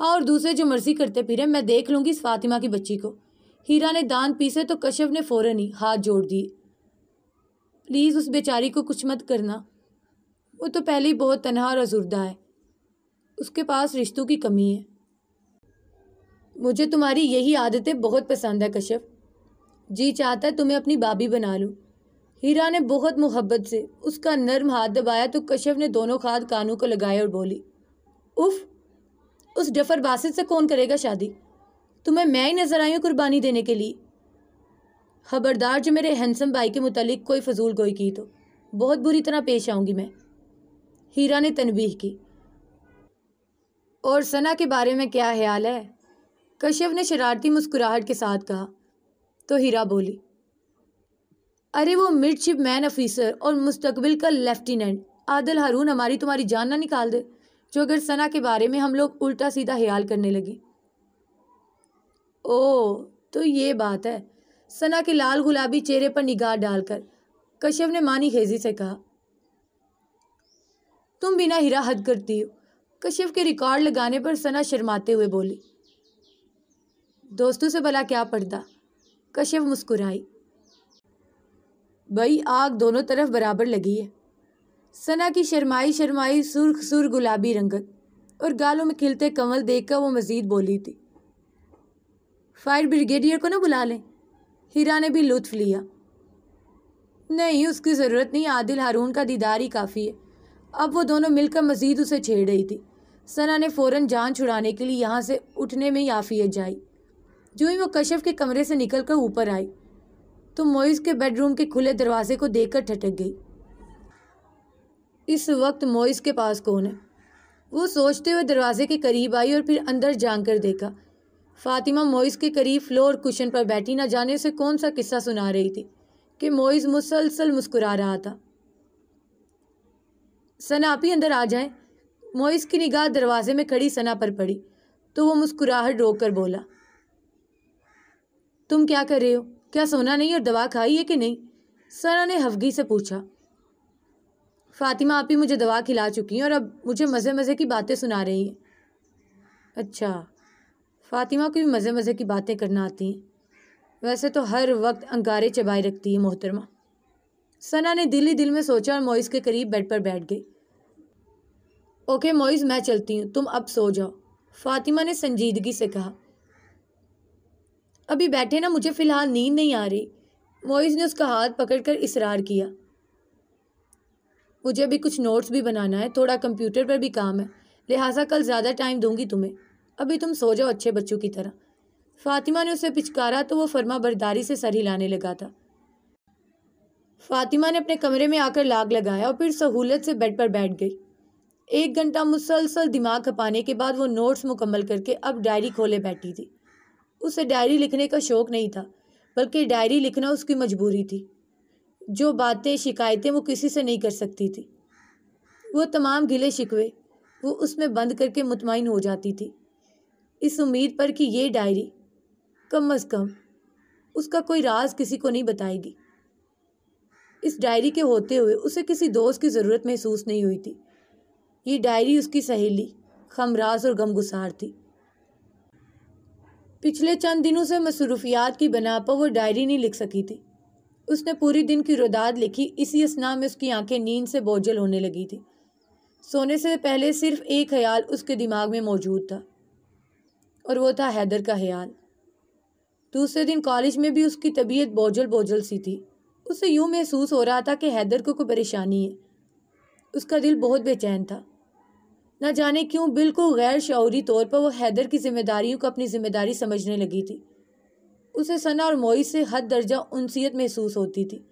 हाँ और दूसरे जो मर्जी करते फिरे मैं देख लूँगी इस फातिमा की बच्ची को हीरा ने दान पीसे तो कश्यप ने फौरन ही हाथ जोड़ दिए प्लीज़ उस बेचारी को कुछ मत करना वो तो पहले ही बहुत तनहा और अजुर्दा है उसके पास रिश्तों की कमी है मुझे तुम्हारी यही आदतें बहुत पसंद है कश्यप जी चाहता है तुम्हें अपनी बाबी बना लूँ हीरा ने बहुत मोहब्बत से उसका नर्म हाथ दबाया तो कश्यप ने दोनों खाद कानों को लगाए और बोली उफ उस डफर बासित से कौन करेगा शादी तुम्हें मैं ही नज़र आई हूँ कुर्बानी देने के लिए खबरदार जो मेरे हैंसम भाई के मुतालिक कोई फजूल गोई की तो बहुत बुरी तरह पेश आऊँगी मैं हीरा ने तनबीह की और सना के बारे में क्या ख्याल है कश्यप ने शरारती मुस्कुराहट के साथ कहा तो हीरा बोली अरे वो मिड शिप मैन ऑफिसर और मुस्तकबिल का लेफ्टिनेंट आदिल हारून हमारी तुम्हारी जान ना निकाल दे जो अगर सना के बारे में हम लोग उल्टा सीधा ख्याल करने लगे ओ तो ये बात है सना के लाल गुलाबी चेहरे पर निगाह डालकर कश्यप ने मानी खेजी से कहा तुम बिना हिरा हद करती हो कश्यप के रिकॉर्ड लगाने पर सना शर्माते हुए बोली दोस्तों से भला क्या पर्दा कश्यप मुस्कुराई भाई आग दोनों तरफ बराबर लगी है सना की शर्माई शर्माई सुर्ख सुर गुलाबी रंगत और गालों में खिलते कमल देखकर वो मजीद बोली थी फायर ब्रिगेडियर को ना बुला लें हीरा ने भी लुत्फ लिया नहीं उसकी ज़रूरत नहीं आदिल हारून का दीदार ही काफ़ी है अब वो दोनों मिलकर मज़ीद उसे छेड़ रही थी सना ने फ़ौर जान छुड़ाने के लिए यहाँ से उठने में याफियत जाई जो ही वो कशफ के कमरे से निकल कर ऊपर आई तो मोइस के बेडरूम के खुले दरवाजे को देख कर ठटक गई इस वक्त मोइस के पास कौन है वो सोचते हुए दरवाजे के करीब आई और फिर अंदर जांग कर देखा फातिमा मोइस के करीब फ्लोर कुशन पर बैठी न जाने से कौन सा किस्सा सुना रही थी कि मोइस मुसलसल मुस्कुरा रहा था सना आप ही अंदर आ जाए मोइस की निगाह दरवाजे में खड़ी सना पर पड़ी तो वो मुस्कुराहट रोक कर बोला तुम क्या कर रहे हो क्या सोना नहीं और दवा खाई है कि नहीं सना ने हफगी से पूछा फातिमा आप ही मुझे दवा खिला चुकी हैं और अब मुझे मज़े मज़े की बातें सुना रही हैं अच्छा फ़ातिमा को भी मज़े मज़े की बातें करना आती हैं वैसे तो हर वक्त अंगारे चबाए रखती है मोहतरमा सना ने दिल ही दिल में सोचा और मोइस के करीब बेड पर बैठ गई ओके मोइस मैं चलती हूँ तुम अब सो जाओ फ़ातिमा ने संजीदगी से कहा अभी बैठे ना मुझे फ़िलहाल नींद नहीं आ रही मोइस ने उसका हाथ पकड़कर इसरार किया मुझे अभी कुछ नोट्स भी बनाना है थोड़ा कंप्यूटर पर भी काम है लिहाजा कल ज़्यादा टाइम दूंगी तुम्हें अभी तुम सो जाओ अच्छे बच्चों की तरह फातिमा ने उसे पिचकारा तो वो फर्मा बरदारी से सर हिलाने लगा था फातिमा ने अपने कमरे में आकर लाग लगाया और फिर सहूलत से बेड पर बैठ गई एक घंटा मुसलसल दिमाग खपाने के बाद वो नोट्स मुकम्मल करके अब डायरी खोले बैठी थी उसे डायरी लिखने का शौक़ नहीं था बल्कि डायरी लिखना उसकी मजबूरी थी जो बातें शिकायतें वो किसी से नहीं कर सकती थी वो तमाम गिले शिकवे वो उसमें बंद करके मुतमिन हो जाती थी इस उम्मीद पर कि ये डायरी कम अज़ कम उसका कोई राज किसी को नहीं बताएगी इस डायरी के होते हुए उसे किसी दोस्त की ज़रूरत महसूस नहीं हुई थी ये डायरी उसकी सहेली खमराज और गमगुसार थी पिछले चंद दिनों से मसरूफियात की बना पर वो डायरी नहीं लिख सकी थी उसने पूरी दिन की रुदाद लिखी इसी असना में उसकी आंखें नींद से बोझल होने लगी थी सोने से पहले सिर्फ एक ख्याल उसके दिमाग में मौजूद था और वो था हैदर का ख्याल दूसरे दिन कॉलेज में भी उसकी तबीयत बोझल बोझल सी थी उसे यूँ महसूस हो रहा था कि हैदर को कोई परेशानी है उसका दिल बहुत बेचैन था न जाने क्यों बिल्कुल गैर शौरी तौर पर वो हैदर की जिम्मेदारियों को अपनी जिम्मेदारी समझने लगी थी उसे सना और मोई से हद दर्जा उनसीत महसूस होती थी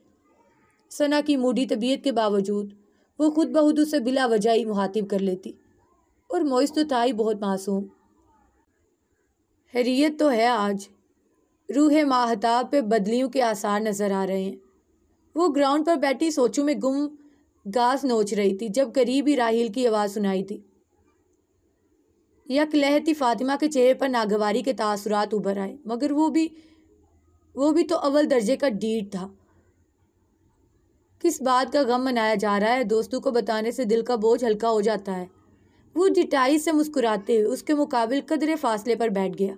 सना की मूडी तबीयत के बावजूद वो खुद बहुत उसे बिला वजह ही मुहातिब कर लेती और मोइस तो था ही बहुत मासूम खैरियत तो है आज रूह माहताब पे बदलियों के आसार नज़र आ रहे हैं वो ग्राउंड पर बैठी सोचों में गुम घास नोच रही थी जब करीबी राहिल की आवाज़ सुनाई थी यक लहती फातिमा के चेहरे पर नागवारी के तासरात उभर आए मगर वो भी वो भी तो अव्वल दर्जे का डीट था किस बात का गम मनाया जा रहा है दोस्तों को बताने से दिल का बोझ हल्का हो जाता है वो डिटाई से मुस्कुराते हुए उसके मुकाबले कदरे फासले पर बैठ गया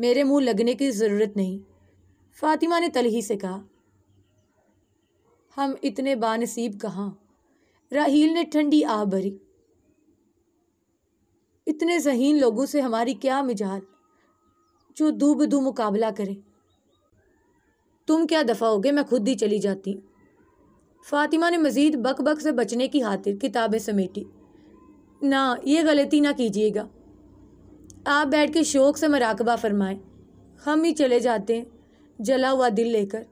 मेरे मुंह लगने की ज़रूरत नहीं फातिमा ने तलही से कहा हम इतने बानसीब कहाँ राहील ने ठंडी आह भरी इतने जहीन लोगों से हमारी क्या मिजाज जो दू मुकाबला करें तुम क्या दफ़ा होगे मैं खुद ही चली जाती फातिमा ने मज़ीद बक बक से बचने की खातिर किताबें समेटी ना ये गलती ना कीजिएगा आप बैठ के शौक़ से मराकबा फरमाएं हम ही चले जाते हैं जला हुआ दिल लेकर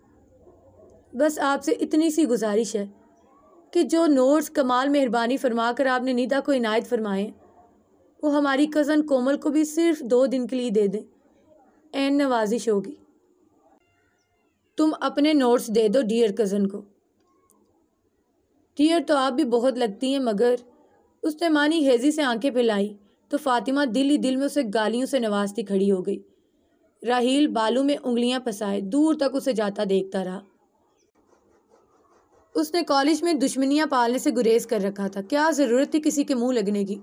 बस आपसे इतनी सी गुजारिश है कि जो नोट्स कमाल मेहरबानी फरमा कर आपने निदा को इनायत फरमाएं वो हमारी कज़न कोमल को भी सिर्फ दो दिन के लिए दे दें एन नवाजिश होगी तुम अपने नोट्स दे दो डियर कज़न को डियर तो आप भी बहुत लगती हैं मगर उसने मानी हेजी से आंखें फैलाई तो फातिमा दिल ही दिल में उसे गालियों से नवाजती खड़ी हो गई राहील बालू में उंगलियां फंसाए दूर तक उसे जाता देखता रहा उसने कॉलेज में दुश्मनियां पालने से गुरेज कर रखा था क्या ज़रूरत थी किसी के मुंह लगने की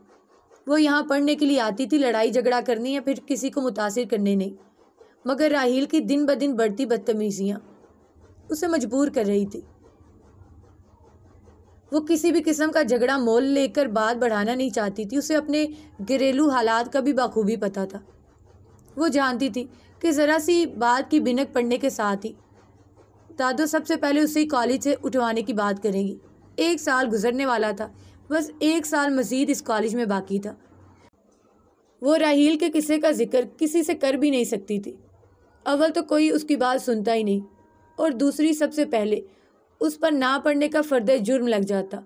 वो यहाँ पढ़ने के लिए आती थी लड़ाई झगड़ा करने या फिर किसी को मुतासर करने नहीं मगर राहील की दिन ब दिन बढ़ती बदतमीज़ियाँ उसे मजबूर कर रही थी वो किसी भी किस्म का झगड़ा मोल लेकर बात बढ़ाना नहीं चाहती थी उसे अपने घरेलू हालात का भी बखूबी पता था वो जानती थी कि ज़रा सी बात की बिनक पड़ने के साथ ही दादो सबसे पहले उसे कॉलेज से उठवाने की बात करेंगी एक साल गुजरने वाला था बस एक साल मज़ीद इस कॉलेज में बाकी था वो राहील के किस्से का जिक्र किसी से कर भी नहीं सकती थी अव्वल तो कोई उसकी बात सुनता ही नहीं और दूसरी सबसे पहले उस पर ना पढ़ने का फ़र्द जुर्म लग जाता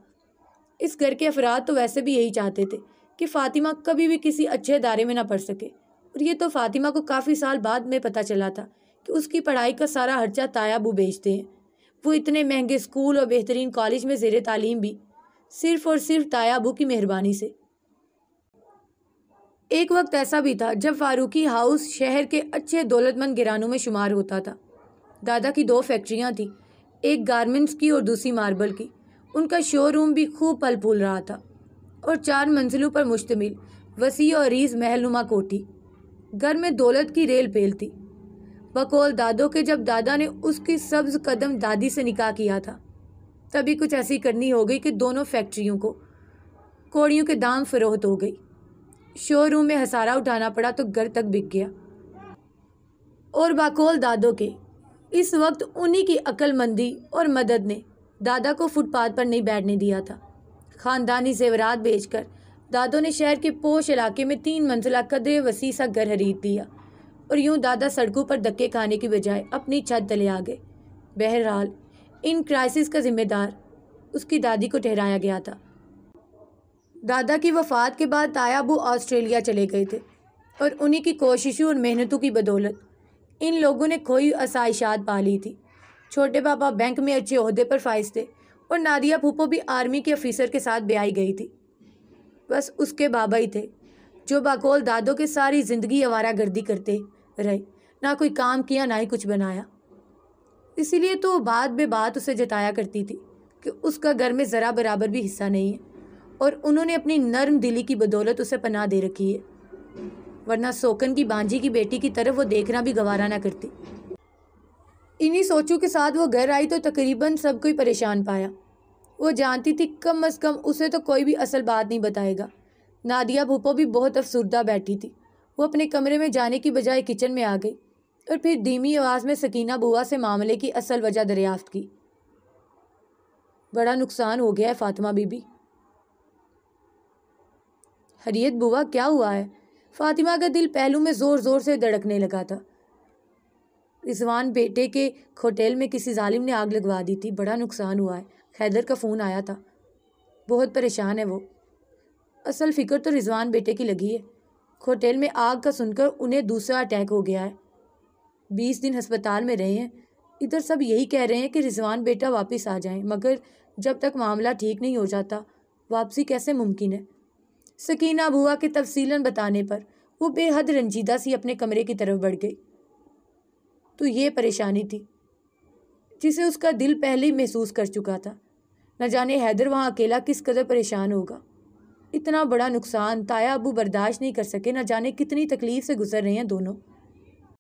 इस घर के अफराद तो वैसे भी यही चाहते थे कि फ़ातिमा कभी भी किसी अच्छे अदारे में ना पढ़ सके और ये तो फ़ातिमा को काफ़ी साल बाद में पता चला था कि उसकी पढ़ाई का सारा खर्चा तायाबू बेचते हैं वो इतने महंगे स्कूल और बेहतरीन कॉलेज में जेर तालीम भी सिर्फ़ और सिर्फ तायाबू की मेहरबानी से एक वक्त ऐसा भी था जब फारूकी हाउस शहर के अच्छे दौलतमंद गिरानों में शुमार होता था दादा की दो फैक्ट्रियाँ थीं एक गारमेंट्स की और दूसरी मार्बल की उनका शोरूम भी खूब पल फूल रहा था और चार मंजिलों पर मुश्तमिल वसी और रीज महलुमा कोठी घर में दौलत की रेल पेल थी बकौल दादों के जब दादा ने उसकी सब्ज कदम दादी से निकाह किया था तभी कुछ ऐसी करनी हो गई कि दोनों फैक्ट्रियों को कोड़ियों के दाम फरोहत हो गई शोरूम में हसारा उठाना पड़ा तो घर तक बिक गया और बाकोल दादों के इस वक्त उन्हीं की अक्लमंदी और मदद ने दादा को फुटपाथ पर नहीं बैठने दिया था ख़ानदानी जेवरात बेचकर दादो ने शहर के पोश इलाके में तीन मंजिला कदरे वसी सा घर खरीद दिया और यूं दादा सड़कों पर धक्के खाने की बजाय अपनी छत तले आ गए बहरहाल इन क्राइसिस का जिम्मेदार उसकी दादी को ठहराया गया था दादा की वफ़ात के बाद तायाबू ऑस्ट्रेलिया चले गए थे और उन्हीं की कोशिशों और मेहनतों की बदौलत इन लोगों ने खोई आसाइशात पा ली थी छोटे पापा बैंक में अच्छे अहदे पर फाइज थे और नादिया फूफो भी आर्मी के अफ़िसर के साथ ब्याई गई थी बस उसके बाबा ही थे जो बाकोल दादों के सारी ज़िंदगी आवारा गर्दी करते रहे ना कोई काम किया ना ही कुछ बनाया इसीलिए तो बात बे बात उसे जताया करती थी कि उसका घर में ज़रा बराबर भी हिस्सा नहीं है और उन्होंने अपनी नर्म दिली की बदौलत उसे पनाह दे रखी है वरना सोकन की बांझी की बेटी की तरफ वो देखना भी गवारा ना करती इन्हीं सोचों के साथ वो घर आई तो तकरीबन सब कोई परेशान पाया वो जानती थी कम अज़ कम उसे तो कोई भी असल बात नहीं बताएगा नादिया भूपो भी बहुत अफसरदा बैठी थी वो अपने कमरे में जाने की बजाय किचन में आ गई और फिर धीमी आवाज़ में सकीना बुआ से मामले की असल वजह दरियाफ्त की बड़ा नुकसान हो गया है फातिमा बीबी हरियत बुआ क्या हुआ है फातिमा का दिल पहलू में ज़ोर ज़ोर से धड़कने लगा था रिजवान बेटे के होटल में किसी जालिम ने आग लगवा दी थी बड़ा नुकसान हुआ है हैदर का फ़ोन आया था बहुत परेशान है वो असल फ़िक्र तो रिजवान बेटे की लगी है होटल में आग का सुनकर उन्हें दूसरा अटैक हो गया है बीस दिन हस्पताल में रहे हैं इधर सब यही कह रहे हैं कि रिजवान बेटा वापस आ जाए मगर जब तक मामला ठीक नहीं हो जाता वापसी कैसे मुमकिन है सकीना बुआ के तफसीलन बताने पर वो बेहद रंजीदा सी अपने कमरे की तरफ बढ़ गई तो ये परेशानी थी जिसे उसका दिल पहले ही महसूस कर चुका था न जाने हैदर वहाँ अकेला किस कदर परेशान होगा इतना बड़ा नुकसान ताया अबू बर्दाश्त नहीं कर सके न जाने कितनी तकलीफ़ से गुजर रहे हैं दोनों